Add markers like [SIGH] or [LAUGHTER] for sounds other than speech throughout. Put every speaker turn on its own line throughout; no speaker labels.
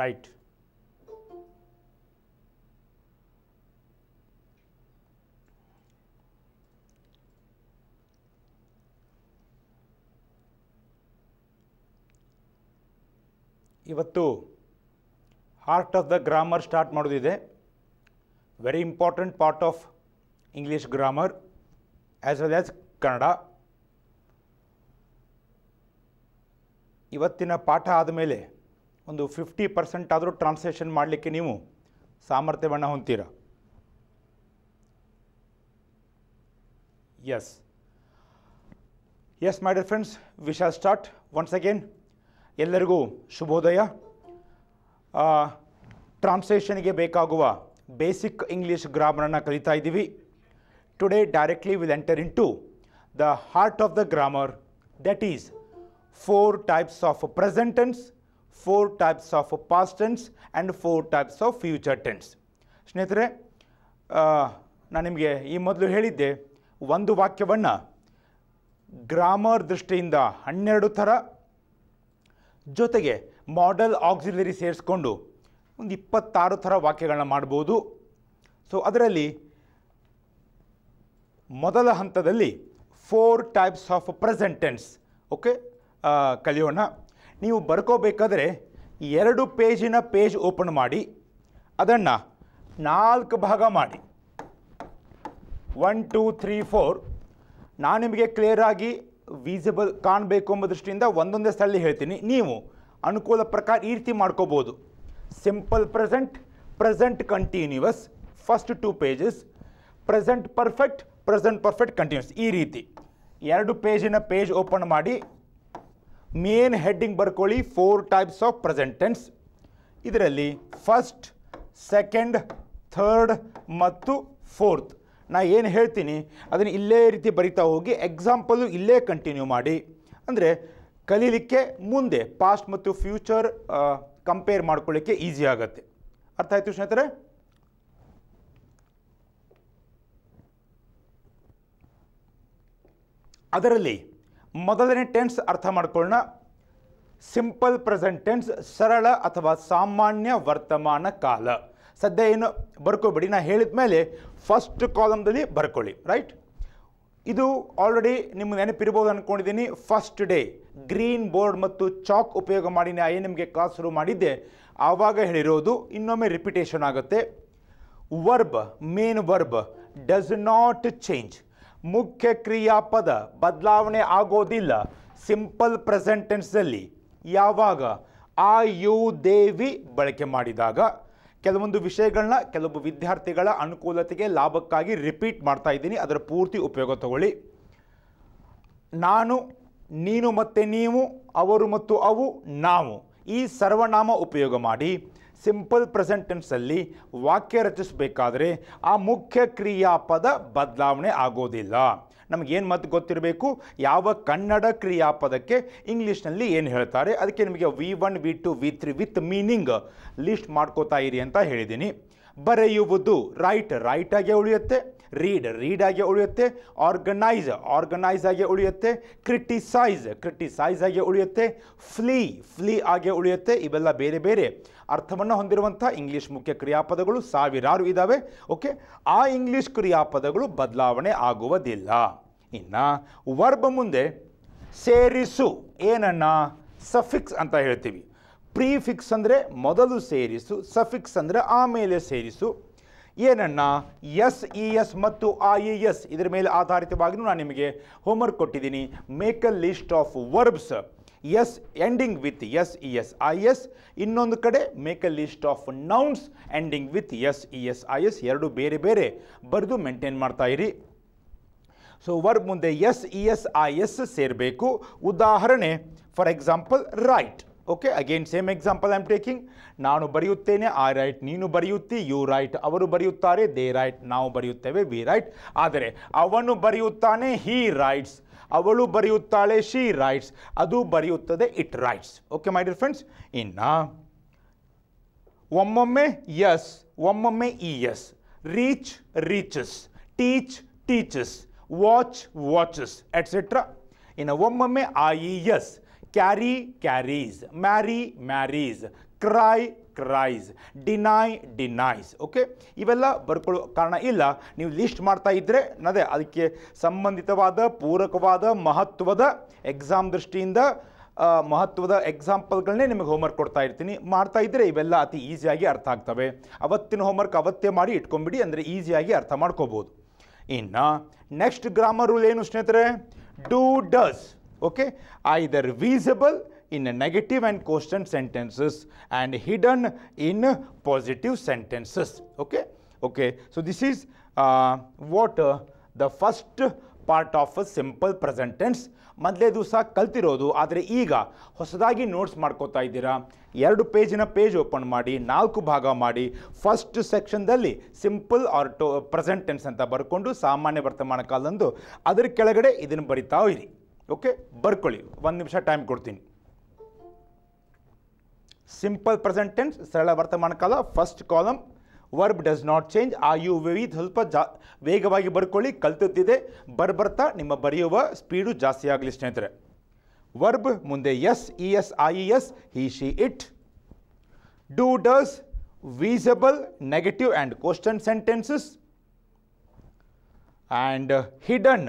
Right ಇವತ್ತು heart of the grammar start ಮಾಡೋದಿದೆ very important part of English grammar as well as Kannada ಇವತ್ತಿನ ಪಾಠ ಆದಮೇಲೆ ಒಂದು ಫಿಫ್ಟಿ ಪರ್ಸೆಂಟ್ ಆದರೂ ಟ್ರಾನ್ಸ್ಲೇಷನ್ ಮಾಡಲಿಕ್ಕೆ ನೀವು ಸಾಮರ್ಥ್ಯವನ್ನು ಹೊಂತೀರ yes yes my dear friends we shall start once again ಎಲ್ಲರಿಗೂ ಶುಭೋದಯ ಟ್ರಾನ್ಸ್ಲೇಷನ್ಗೆ ಬೇಕಾಗುವ ಬೇಸಿಕ್ ಇಂಗ್ಲೀಷ್ ಗ್ರಾಮರನ್ನು ಕಲಿತಾ ಇದ್ದೀವಿ today directly will enter into the heart of the grammar that is four types of present tense four types of past tense and four types of future tense ಸ್ನೇಹಿತರೆ ನಾನು ನಿಮಗೆ ಈ ಮೊದಲು ಹೇಳಿದ್ದೆ ಒಂದು ವಾಕ್ಯವನ್ನು ಗ್ರಾಮರ್ ದೃಷ್ಟಿಯಿಂದ ಹನ್ನೆರಡು ಥರ ಜೊತೆಗೆ ಮಾಡೆಲ್ ಆಕ್ಸಿಲರಿ ಸೇರಿಸ್ಕೊಂಡು ಒಂದು ಇಪ್ಪತ್ತಾರು ಥರ ವಾಕ್ಯಗಳನ್ನ ಮಾಡ್ಬೋದು ಸೊ ಅದರಲ್ಲಿ ಮೊದಲ ಹಂತದಲ್ಲಿ four types of present tense okay ಕಲಿಯೋಣ ನೀವು ಬರ್ಕೋಬೇಕಾದ್ರೆ ಎರಡು ಪೇಜಿನ ಪೇಜ್ ಓಪನ್ ಮಾಡಿ ಅದನ್ನು ನಾಲ್ಕು ಭಾಗ ಮಾಡಿ ಒನ್ ಟೂ ತ್ರೀ ಫೋರ್ ನಾನು ನಿಮಗೆ ಕ್ಲಿಯರಾಗಿ ವಿಸಿಬಲ್ ಕಾಣಬೇಕು ಎಂಬ ದೃಷ್ಟಿಯಿಂದ ಒಂದೊಂದೇ ಸ್ಥಳದಲ್ಲಿ ಹೇಳ್ತೀನಿ ನೀವು ಅನುಕೂಲ ಪ್ರಕಾರ ಈ ರೀತಿ ಮಾಡ್ಕೋಬೋದು simple present present continuous first two pages present perfect present perfect continuous ಈ ರೀತಿ ಎರಡು ಪೇಜಿನ ಪೇಜ್ ಓಪನ್ ಮಾಡಿ ಮೇನ್ ಹೆಡ್ಡಿಂಗ್ ಬರ್ಕೊಳ್ಳಿ four types of present tense ಇದರಲ್ಲಿ ಫಸ್ಟ್ ಸೆಕೆಂಡ್ ಥರ್ಡ್ ಮತ್ತು ಫೋರ್ತ್ ನಾ ಏನು ಹೇಳ್ತೀನಿ ಅದನ್ನು ಇಲ್ಲೇ ರೀತಿ ಬರಿತಾ ಹೋಗಿ ಎಕ್ಸಾಂಪಲ್ಲು ಇಲ್ಲೇ ಕಂಟಿನ್ಯೂ ಮಾಡಿ ಅಂದರೆ ಕಲೀಲಿಕ್ಕೆ ಮುಂದೆ ಪಾಸ್ಟ್ ಮತ್ತು ಫ್ಯೂಚರ್ ಕಂಪೇರ್ ಮಾಡ್ಕೊಳ್ಳಿಕ್ಕೆ ಈಸಿ ಆಗುತ್ತೆ ಅರ್ಥ ಆಯಿತು ಸ್ನೇಹಿತರೆ ಅದರಲ್ಲಿ ಮೊದಲನೇ ಟೆನ್ಸ್ ಅರ್ಥ ಮಾಡ್ಕೊಳ್ಳೋಣ ಸಿಂಪಲ್ ಪ್ರೆಸೆಂಟ್ ಟೆನ್ಸ್ ಸರಳ ಅಥವಾ ಸಾಮಾನ್ಯ ವರ್ತಮಾನ ಕಾಲ ಸದ್ಯ ಏನು ಬರ್ಕೋಬೇಡಿ ನಾನು ಹೇಳಿದ ಮೇಲೆ ಫಸ್ಟ್ ಕಾಲಮ್ದಲ್ಲಿ ಬರ್ಕೊಳ್ಳಿ ರೈಟ್ ಇದು ಆಲ್ರೆಡಿ ನಿಮ್ಗೆ ನೆನಪಿರ್ಬೋದು ಅಂದ್ಕೊಂಡಿದ್ದೀನಿ ಫಸ್ಟ್ ಡೇ ಗ್ರೀನ್ ಬೋರ್ಡ್ ಮತ್ತು ಚಾಕ್ ಉಪಯೋಗ ಮಾಡಿ ನಾನು ನಿಮಗೆ ಕ್ಲಾಸ್ ಶುರು ಮಾಡಿದ್ದೆ ಆವಾಗ ಹೇಳಿರೋದು ಇನ್ನೊಮ್ಮೆ ರಿಪಿಟೇಷನ್ ಆಗುತ್ತೆ verb main verb does not change ಮುಖ್ಯ ಕ್ರಿಯಾಪದ ಬದಲಾವಣೆ ಆಗೋದಿಲ್ಲ ಸಿಂಪಲ್ ಪ್ರೆಸೆಂಟ್ ಯಾವಾಗ ಆ ಯು ದೇವಿ ಬಳಕೆ ಮಾಡಿದಾಗ ಕೆಲವೊಂದು ವಿಷಯಗಳನ್ನ ಕೆಲವು ವಿದ್ಯಾರ್ಥಿಗಳ ಅನುಕೂಲತೆಗೆ ಲಾಭಕ್ಕಾಗಿ ರಿಪೀಟ್ ಮಾಡ್ತಾ ಇದ್ದೀನಿ ಅದರ ಪೂರ್ತಿ ಉಪಯೋಗ ತಗೊಳ್ಳಿ ನಾನು ನೀನು ಮತ್ತು ನೀವು ಅವರು ಮತ್ತು ಅವು ನಾವು ಈ ಸರ್ವನಾಮ ಉಪಯೋಗ ಮಾಡಿ ಸಿಂಪಲ್ ಪ್ರೆಸೆಂಟೆನ್ಸಲ್ಲಿ ವಾಕ್ಯ ರಚಿಸಬೇಕಾದ್ರೆ ಆ ಮುಖ್ಯ ಕ್ರಿಯಾಪದ ಬದಲಾವಣೆ ಆಗೋದಿಲ್ಲ ನಮಗೇನು ಮತ್ತೆ ಗೊತ್ತಿರಬೇಕು ಯಾವ ಕನ್ನಡ ಕ್ರಿಯಾಪದಕ್ಕೆ ಇಂಗ್ಲೀಷ್ನಲ್ಲಿ ಏನು ಹೇಳ್ತಾರೆ ಅದಕ್ಕೆ ನಿಮಗೆ V one V two V three with meaning list ಮಾಡ್ಕೋತಾ ಇರಿ ಅಂತ ಹೇಳಿದ್ದೀನಿ ಬರೆಯುವುದು ರೈಟ್ ರೈಟಾಗೇ ಉಳಿಯುತ್ತೆ ರೀಡ್ ರೀಡ್ ಆಗಿ ಉಳಿಯುತ್ತೆ ಆರ್ಗನೈಸ್ ಆರ್ಗನೈಸ್ ಆಗಿ ಉಳಿಯುತ್ತೆ ಕ್ರಿಟಿಸೈಸ್ ಕ್ರಿಟಿಸೈಸ್ ಆಗಿ ಉಳಿಯುತ್ತೆ ಫ್ಲೀ ಫ್ಲೀ ಆಗಿ ಉಳಿಯುತ್ತೆ ಇವೆಲ್ಲ ಬೇರೆ ಬೇರೆ ಅರ್ಥವನ್ನು ಹೊಂದಿರುವಂಥ ಇಂಗ್ಲೀಷ್ ಮುಖ್ಯ ಕ್ರಿಯಾಪದಗಳು ಸಾವಿರಾರು ಇದ್ದಾವೆ ಓಕೆ ಆ ಇಂಗ್ಲೀಷ್ ಕ್ರಿಯಾಪದಗಳು ಬದಲಾವಣೆ ಆಗುವುದಿಲ್ಲ ಇನ್ನು ವರ್ಬ್ ಮುಂದೆ ಸೇರಿಸು ಏನನ್ನ ಸಫಿಕ್ಸ್ ಅಂತ ಹೇಳ್ತೀವಿ ಪ್ರೀಫಿಕ್ಸ್ ಅಂದರೆ ಮೊದಲು ಸೇರಿಸು ಸಫಿಕ್ಸ್ ಅಂದರೆ ಆಮೇಲೆ ಸೇರಿಸು ಏನನ್ನ ಎಸ್ ಇ ಎಸ್ ಮತ್ತು ಐ ಇ e ಎಸ್ ಇದರ ಮೇಲೆ ಆಧಾರಿತವಾಗಿಯೂ ನಾನು ನಿಮಗೆ ಹೋಮ್ವರ್ಕ್ ಕೊಟ್ಟಿದ್ದೀನಿ make a list of verbs S ending with S E S I S ಇನ್ನೊಂದು ಕಡೆ make a list of nouns ending with S E S I S ಎರಡು ಬೇರೆ ಬೇರೆ ಬರೆದು ಮೇಂಟೈನ್ ಇರಿ ಸೊ ವರ್ಬ್ ಮುಂದೆ S E e S I S e ಸೇರಬೇಕು ಉದಾಹರಣೆ for example right okay again same example I am taking ನಾನು ಬರೆಯುತ್ತೇನೆ ಐ ರೈಟ್ ನೀನು ಬರೆಯುತ್ತಿ ಯು ರೈಟ್ ಅವರು ಬರೆಯುತ್ತಾರೆ ದೇ ರೈಟ್ ನಾವು ಬರೆಯುತ್ತೇವೆ ವಿ ರೈಟ್ ಆದರೆ ಅವನು ಬರೆಯುತ್ತಾನೆ ಹೀ ರೈಟ್ಸ್ ಅವಳು ಬರೆಯುತ್ತಾಳೆ ಶಿ ರೈಟ್ಸ್ ಅದು ಬರೆಯುತ್ತದೆ it writes okay my dear friends ಇನ್ನ ಒಮ್ಮೊಮ್ಮೆ ಎಸ್ ಒಮ್ಮೊಮ್ಮೆ E S reach reaches teach teaches watch watches etcetera ಇನ್ನು ಒಮ್ಮೊಮ್ಮೆ I E S carry carries marry marries cry cries deny denies okay ಇವೆಲ್ಲ ಬರ್ಕೊಳ್ಳೋ ಕಾರಣ ಇಲ್ಲ ನೀವು ಲಿಸ್ಟ್ ಮಾಡ್ತಾ ಇದ್ದರೆ ಅದೇ ಅದಕ್ಕೆ ಸಂಬಂಧಿತವಾದ ಪೂರಕವಾದ ಮಹತ್ವದ ಎಕ್ಸಾಮ್ ದೃಷ್ಟಿಯಿಂದ ಮಹತ್ವದ ಎಕ್ಸಾಂಪಲ್ಗಳನ್ನೇ ನಿಮಗೆ ಹೋಮ್ವರ್ಕ್ ಕೊಡ್ತಾ ಇರ್ತೀನಿ ಮಾಡ್ತಾ ಇದ್ದರೆ ಇವೆಲ್ಲ ಅತಿ ಈಸಿಯಾಗಿ ಅರ್ಥ ಆಗ್ತವೆ ಅವತ್ತಿನ ಹೋಮ್ವರ್ಕ್ ಅವತ್ತೇ ಮಾಡಿ ಇಟ್ಕೊಂಬಿಡಿ ಅಂದರೆ ಈಸಿಯಾಗಿ ಅರ್ಥ ಮಾಡ್ಕೋಬೋದು ಇನ್ನು ನೆಕ್ಸ್ಟ್ ಗ್ರಾಮರ್ ರೂಲ್ ಏನು ಸ್ನೇಹಿತರೆ do does okay, either visible in negative and constant sentences and hidden in positive sentences, okay. Okay, so this is uh, what uh, the first part of simple present tense ಮೊದಲೇ ದಿವಸ ಕಲ್ತಿರೋದು ಆದರೆ ಈಗ ಹೊಸದಾಗಿ notes ಮಾಡ್ಕೋತಾ ಇದ್ದೀರಾ ಎರಡು ಪೇಜಿನ page open ಮಾಡಿ ನಾಲ್ಕು ಭಾಗ ಮಾಡಿ ಫಸ್ಟ್ ಸೆಕ್ಷನ್ದಲ್ಲಿ simple or to present tense ಅಂತ ಬರ್ಕೊಂಡು ಸಾಮಾನ್ಯ ವರ್ತಮಾನ ಕಾಲದಂದು ಅದರ ಕೆಳಗಡೆ ಇದನ್ನು ಬರಿತಾ ಇರಿ ಓಕೆ ಬರ್ಕೊಳ್ಳಿ ಒಂದು ನಿಮಿಷ ಟೈಮ್ ಕೊಡ್ತೀನಿ ಸಿಂಪಲ್ ಪ್ರೆಸೆಂಟ್ ಟೆನ್ಸ್ ಸರಳ ವರ್ತಮಾನ ಕಾಲ first column verb does not change ಆ ಯು ವಿ ಸ್ವಲ್ಪ ಜಾ ವೇಗವಾಗಿ ಬರ್ಕೊಳ್ಳಿ ಕಲ್ತುತ್ತಿದೆ ಬರ್ಬರ್ತಾ ನಿಮ್ಮ ಬರೆಯುವ ಸ್ಪೀಡು ಜಾಸ್ತಿ ಆಗಲಿ ಸ್ನೇಹಿತರೆ ವರ್ಬ್ ಮುಂದೆ S E S I E S he she it do does visible negative and question sentences and hidden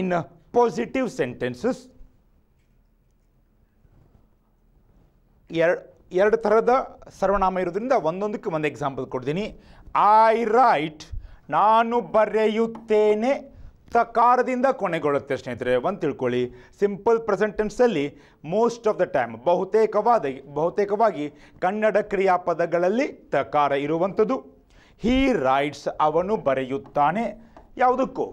in positive sentences ಎರಡು ಎರಡು ಥರದ ಸರ್ವನಾಮ ಇರೋದ್ರಿಂದ ಒಂದೊಂದಕ್ಕೆ ಒಂದು ಎಕ್ಸಾಂಪಲ್ ಕೊಡ್ತೀನಿ ಐ ರೈಟ್ ನಾನು ಬರೆಯುತ್ತೇನೆ ತಕಾರದಿಂದ ಕೊನೆಗೊಳ್ಳುತ್ತೆ ಸ್ನೇಹಿತರೆ ಒಂದು ತಿಳ್ಕೊಳ್ಳಿ ಸಿಂಪಲ್ ಪ್ರೆಸೆಂಟೆನ್ಸಲ್ಲಿ ಮೋಸ್ಟ್ ಆಫ್ ದ ಟೈಮ್ ಬಹುತೇಕವಾದ ಬಹುತೇಕವಾಗಿ ಕನ್ನಡ ಕ್ರಿಯಾಪದಗಳಲ್ಲಿ ತಕಾರ ಇರುವಂಥದ್ದು ಹೀ ರೈಟ್ಸ್ ಅವನು ಬರೆಯುತ್ತಾನೆ ಯಾವುದಕ್ಕೂ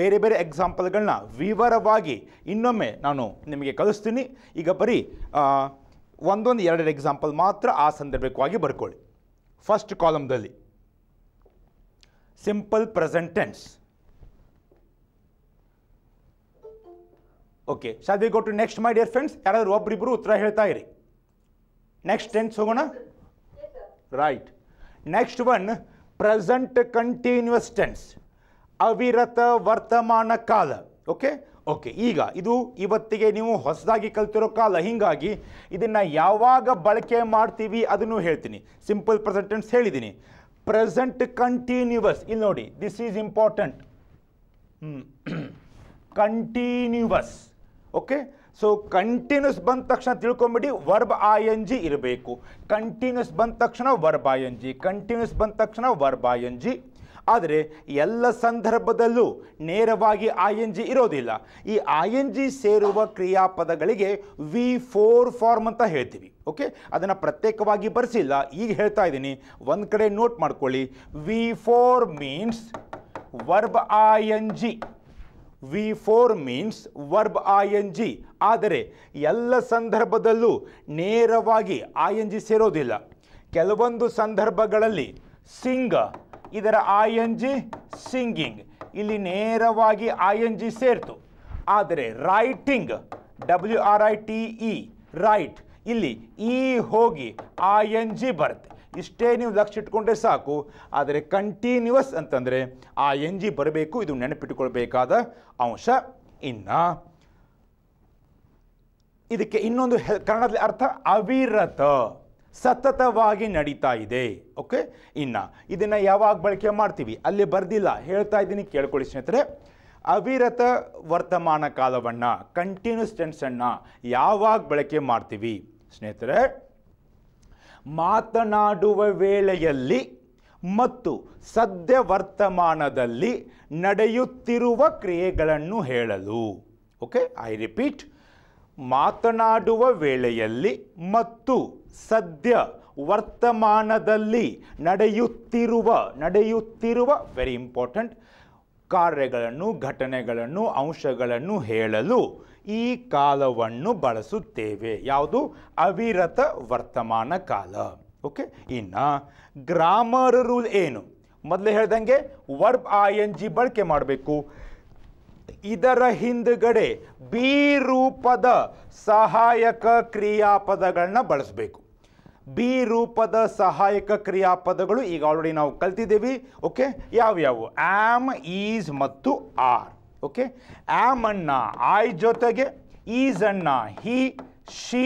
ಬೇರೆ ಬೇರೆ ಎಕ್ಸಾಂಪಲ್ಗಳನ್ನ ವಿವರವಾಗಿ ಇನ್ನೊಮ್ಮೆ ನಾನು ನಿಮಗೆ ಕಲಿಸ್ತೀನಿ ಈಗ ಬರೀ ಒಂದೊಂದು ಎರಡು ಎಕ್ಸಾಂಪಲ್ ಮಾತ್ರ ಆ ಸಂದರ್ಭಕ್ಕಾಗಿ ಬರ್ಕೊಳ್ಳಿ ಫಸ್ಟ್ ಕಾಲಮ್ದಲ್ಲಿ simple present tense okay shall we go to next my dear friends ಯಾರಾದರೂ ಒಬ್ಬರಿಬ್ಬರು ಉತ್ತರ ಹೇಳ್ತಾ ಇರಿ ನೆಕ್ಸ್ಟ್ ಟೆನ್ಸ್ ಹೋಗೋಣ right next one present continuous tense ಅವಿರತ ವರ್ತಮಾನ ಕಾಲ ಓಕೆ ಓಕೆ ಈಗ ಇದು ಇವತ್ತಿಗೆ ನೀವು ಹೊಸದಾಗಿ ಕಲ್ತಿರೋ ಕಾಲ ಹೀಗಾಗಿ ಇದನ್ನು ಯಾವಾಗ ಬಳಕೆ ಮಾಡ್ತೀವಿ ಅದನ್ನು ಹೇಳ್ತೀನಿ ಸಿಂಪಲ್ ಪ್ರೆಸೆಂಟೆನ್ಸ್ ಹೇಳಿದ್ದೀನಿ ಪ್ರೆಸೆಂಟ್ ಕಂಟಿನ್ಯೂವಸ್ ಇಲ್ಲಿ ನೋಡಿ this is important continuous okay so continuous ಬಂದ ತಕ್ಷಣ ತಿಳ್ಕೊಂಬಿಡಿ ವರ್ಬ್ ಐ ಎನ್ ಜಿ ಇರಬೇಕು ಕಂಟಿನ್ಯೂಸ್ ಬಂದ ತಕ್ಷಣ verb I N G continuous ಬಂದ ತಕ್ಷಣ ವರ್ಬ್ ಐ ಎನ್ ಜಿ ಆದರೆ ಎಲ್ಲ ಸಂದರ್ಭದಲ್ಲೂ ನೇರವಾಗಿ ಐ ಎನ್ ಜಿ ಇರೋದಿಲ್ಲ ಈ ಐ ಎನ್ ಜಿ ಸೇರುವ ಕ್ರಿಯಾಪದಗಳಿಗೆ ವಿ ಫೋರ್ ಫಾರ್ಮ್ ಅಂತ ಹೇಳ್ತೀವಿ ಓಕೆ ಅದನ್ನು ಪ್ರತ್ಯೇಕವಾಗಿ ಬರೆಸಿಲ್ಲ ಈಗ ಹೇಳ್ತಾ ಇದ್ದೀನಿ ಒಂದು ಕಡೆ ನೋಟ್ ಮಾಡ್ಕೊಳ್ಳಿ V four means verb I N G V four means verb I N G ಆದರೆ ಎಲ್ಲ ಸಂದರ್ಭದಲ್ಲೂ ನೇರವಾಗಿ ಐ ಎನ್ ಜಿ ಸೇರೋದಿಲ್ಲ ಕೆಲವೊಂದು ಸಂದರ್ಭಗಳಲ್ಲಿ ಸಿಂಗ ಇದರ ಐ ಎನ್ ಜಿ ಸಿಂಗಿಂಗ್ ಇಲ್ಲಿ ನೇರವಾಗಿ ಐ ಎನ್ ಜಿ ಸೇರ್ತು ಆದರೆ writing W R I T E write ಇಲ್ಲಿ ಇ e ಹೋಗಿ ಐ ಎನ್ ಜಿ ಬರುತ್ತೆ ಇಷ್ಟೇ ನೀವು ಲಕ್ಷ ಇಟ್ಕೊಂಡ್ರೆ ಸಾಕು ಆದರೆ ಕಂಟಿನ್ಯೂಸ್ ಅಂತಂದರೆ ಆ ಎನ್ ಜಿ ಬರಬೇಕು ಇದು ನೆನಪಿಟ್ಟುಕೊಳ್ಬೇಕಾದ ಅಂಶ ಇನ್ನ ಇದಕ್ಕೆ ಇನ್ನೊಂದು ಕನ್ನಡದಲ್ಲಿ ಅರ್ಥ ಅವಿರತ ಸತತವಾಗಿ ನಡೀತಾ ಇದೆ ಓಕೆ ಇನ್ನು ಇದನ್ನು ಯಾವಾಗ ಬಳಕೆ ಮಾಡ್ತೀವಿ ಅಲ್ಲಿ ಬರ್ದಿಲ್ಲ ಹೇಳ್ತಾ ಇದ್ದೀನಿ ಕೇಳ್ಕೊಳ್ಳಿ ಸ್ನೇಹಿತರೆ ಅವಿರತ ವರ್ತಮಾನ ಕಾಲವನ್ನು ಕಂಟಿನ್ಯೂಸ್ ಟೆನ್ಸನ್ನು ಯಾವಾಗ ಬಳಕೆ ಮಾಡ್ತೀವಿ ಸ್ನೇಹಿತರೆ ಮಾತನಾಡುವ ವೇಳೆಯಲ್ಲಿ ಮತ್ತು ಸದ್ಯ ವರ್ತಮಾನದಲ್ಲಿ ನಡೆಯುತ್ತಿರುವ ಕ್ರಿಯೆಗಳನ್ನು ಹೇಳಲು ಓಕೆ ಐ ರಿಪೀಟ್ ಮಾತನಾಡುವ ವೇಳೆಯಲ್ಲಿ ಮತ್ತು ಸದ್ಯ ವರ್ತಮಾನದಲ್ಲಿ ನಡೆಯುತ್ತಿರುವ ನಡೆಯುತ್ತಿರುವ ವೆರಿ ಇಂಪಾರ್ಟೆಂಟ್ ಕಾರ್ಯಗಳನ್ನು ಘಟನೆಗಳನ್ನು ಅಂಶಗಳನ್ನು ಹೇಳಲು ಈ ಕಾಲವನ್ನು ಬಳಸುತ್ತೇವೆ ಯಾವುದು ಅವಿರತ ವರ್ತಮಾನ ಕಾಲ ಓಕೆ ಇನ್ನು ಗ್ರಾಮರ್ ರೂಲ್ ಏನು ಮೊದಲೇ ಹೇಳ್ದಂಗೆ ವರ್ಬ್ ಐ ಎನ್ ಜಿ ಬಳಕೆ ಮಾಡಬೇಕು ಇದರ ಹಿಂದುಗಡೆ ಬಿ ರೂಪದ ಸಹಾಯಕ ಕ್ರಿಯಾಪದಗಳನ್ನ ಬಳಸಬೇಕು ಬಿ ರೂಪದ ಸಹಾಯಕ ಕ್ರಿಯಾಪದಗಳು ಈಗ ಆಲ್ರೆಡಿ ನಾವು ಕಲ್ತಿದ್ದೀವಿ ಓಕೆ ಯಾವ್ಯಾವು ಆಮ್ ಈಸ್ ಮತ್ತು ಆರ್ ಓಕೆ ಆಮ್ ಅನ್ನ ಐ ಜೊತೆಗೆ ಈಸ್ ಅನ್ನ ಹಿ ಶಿ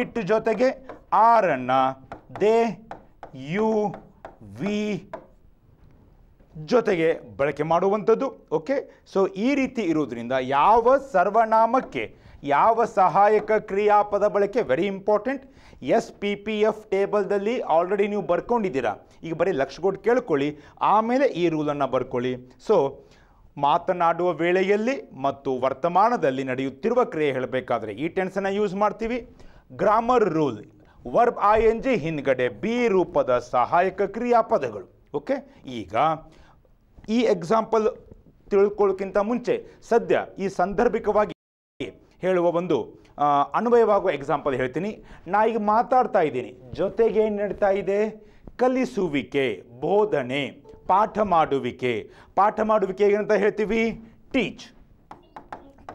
ಇಟ್ ಜೊತೆಗೆ ಆರ್ ಅನ್ನ ದೇ ಯು ವಿ ಜೊತೆಗೆ ಬಳಕೆ ಮಾಡುವಂಥದ್ದು ಓಕೆ ಸೊ ಈ ರೀತಿ ಇರುವುದರಿಂದ ಯಾವ ಸರ್ವನಾಮಕ್ಕೆ ಯಾವ ಸಹಾಯಕ ಕ್ರಿಯಾಪದ ಬಳಕೆ very important S P P F ಟೇಬಲ್ದಲ್ಲಿ ಆಲ್ರೆಡಿ ನೀವು ಬರ್ಕೊಂಡಿದ್ದೀರಾ ಈಗ ಬರೀ ಲಕ್ಷ ಕೊಟ್ಟು ಕೇಳ್ಕೊಳ್ಳಿ ಆಮೇಲೆ ಈ ರೂಲನ್ನು ಬರ್ಕೊಳ್ಳಿ ಸೊ ಮಾತನಾಡುವ ವೇಳೆಯಲ್ಲಿ ಮತ್ತು ವರ್ತಮಾನದಲ್ಲಿ ನಡೆಯುತ್ತಿರುವ ಕ್ರಿಯೆ ಹೇಳಬೇಕಾದ್ರೆ ಈ ಟೆನ್ಸನ್ನು ಯೂಸ್ ಮಾಡ್ತೀವಿ grammar rule verb I N G ಹಿಂದ್ಗಡೆ ಬಿ ರೂಪದ ಸಹಾಯಕ ಕ್ರಿಯಾಪದಗಳು ಓಕೆ ಈಗ ಈ ಎಕ್ಸಾಂಪಲ್ ತಿಳ್ಕೊಳ್ಳೋಕ್ಕಿಂತ ಮುಂಚೆ ಸದ್ಯ ಈ ಸಂದರ್ಭಿಕವಾಗಿ ಹೇಳುವ ಒಂದು ಅನ್ವಯವಾಗುವ ಎಕ್ಸಾಂಪಲ್ ಹೇಳ್ತೀನಿ ನಾ ಈಗ ಮಾತಾಡ್ತಾ ಇದ್ದೀನಿ ಜೊತೆಗೆ ಏನು ನಡೀತಾ ಇದೆ ಕಲಿಸುವಿಕೆ ಬೋಧನೆ ಪಾಠ ಮಾಡುವಿಕೆ ಪಾಠ ಮಾಡುವಿಕೆ ಏನಂತ ಹೇಳ್ತೀವಿ ಟೀಚ್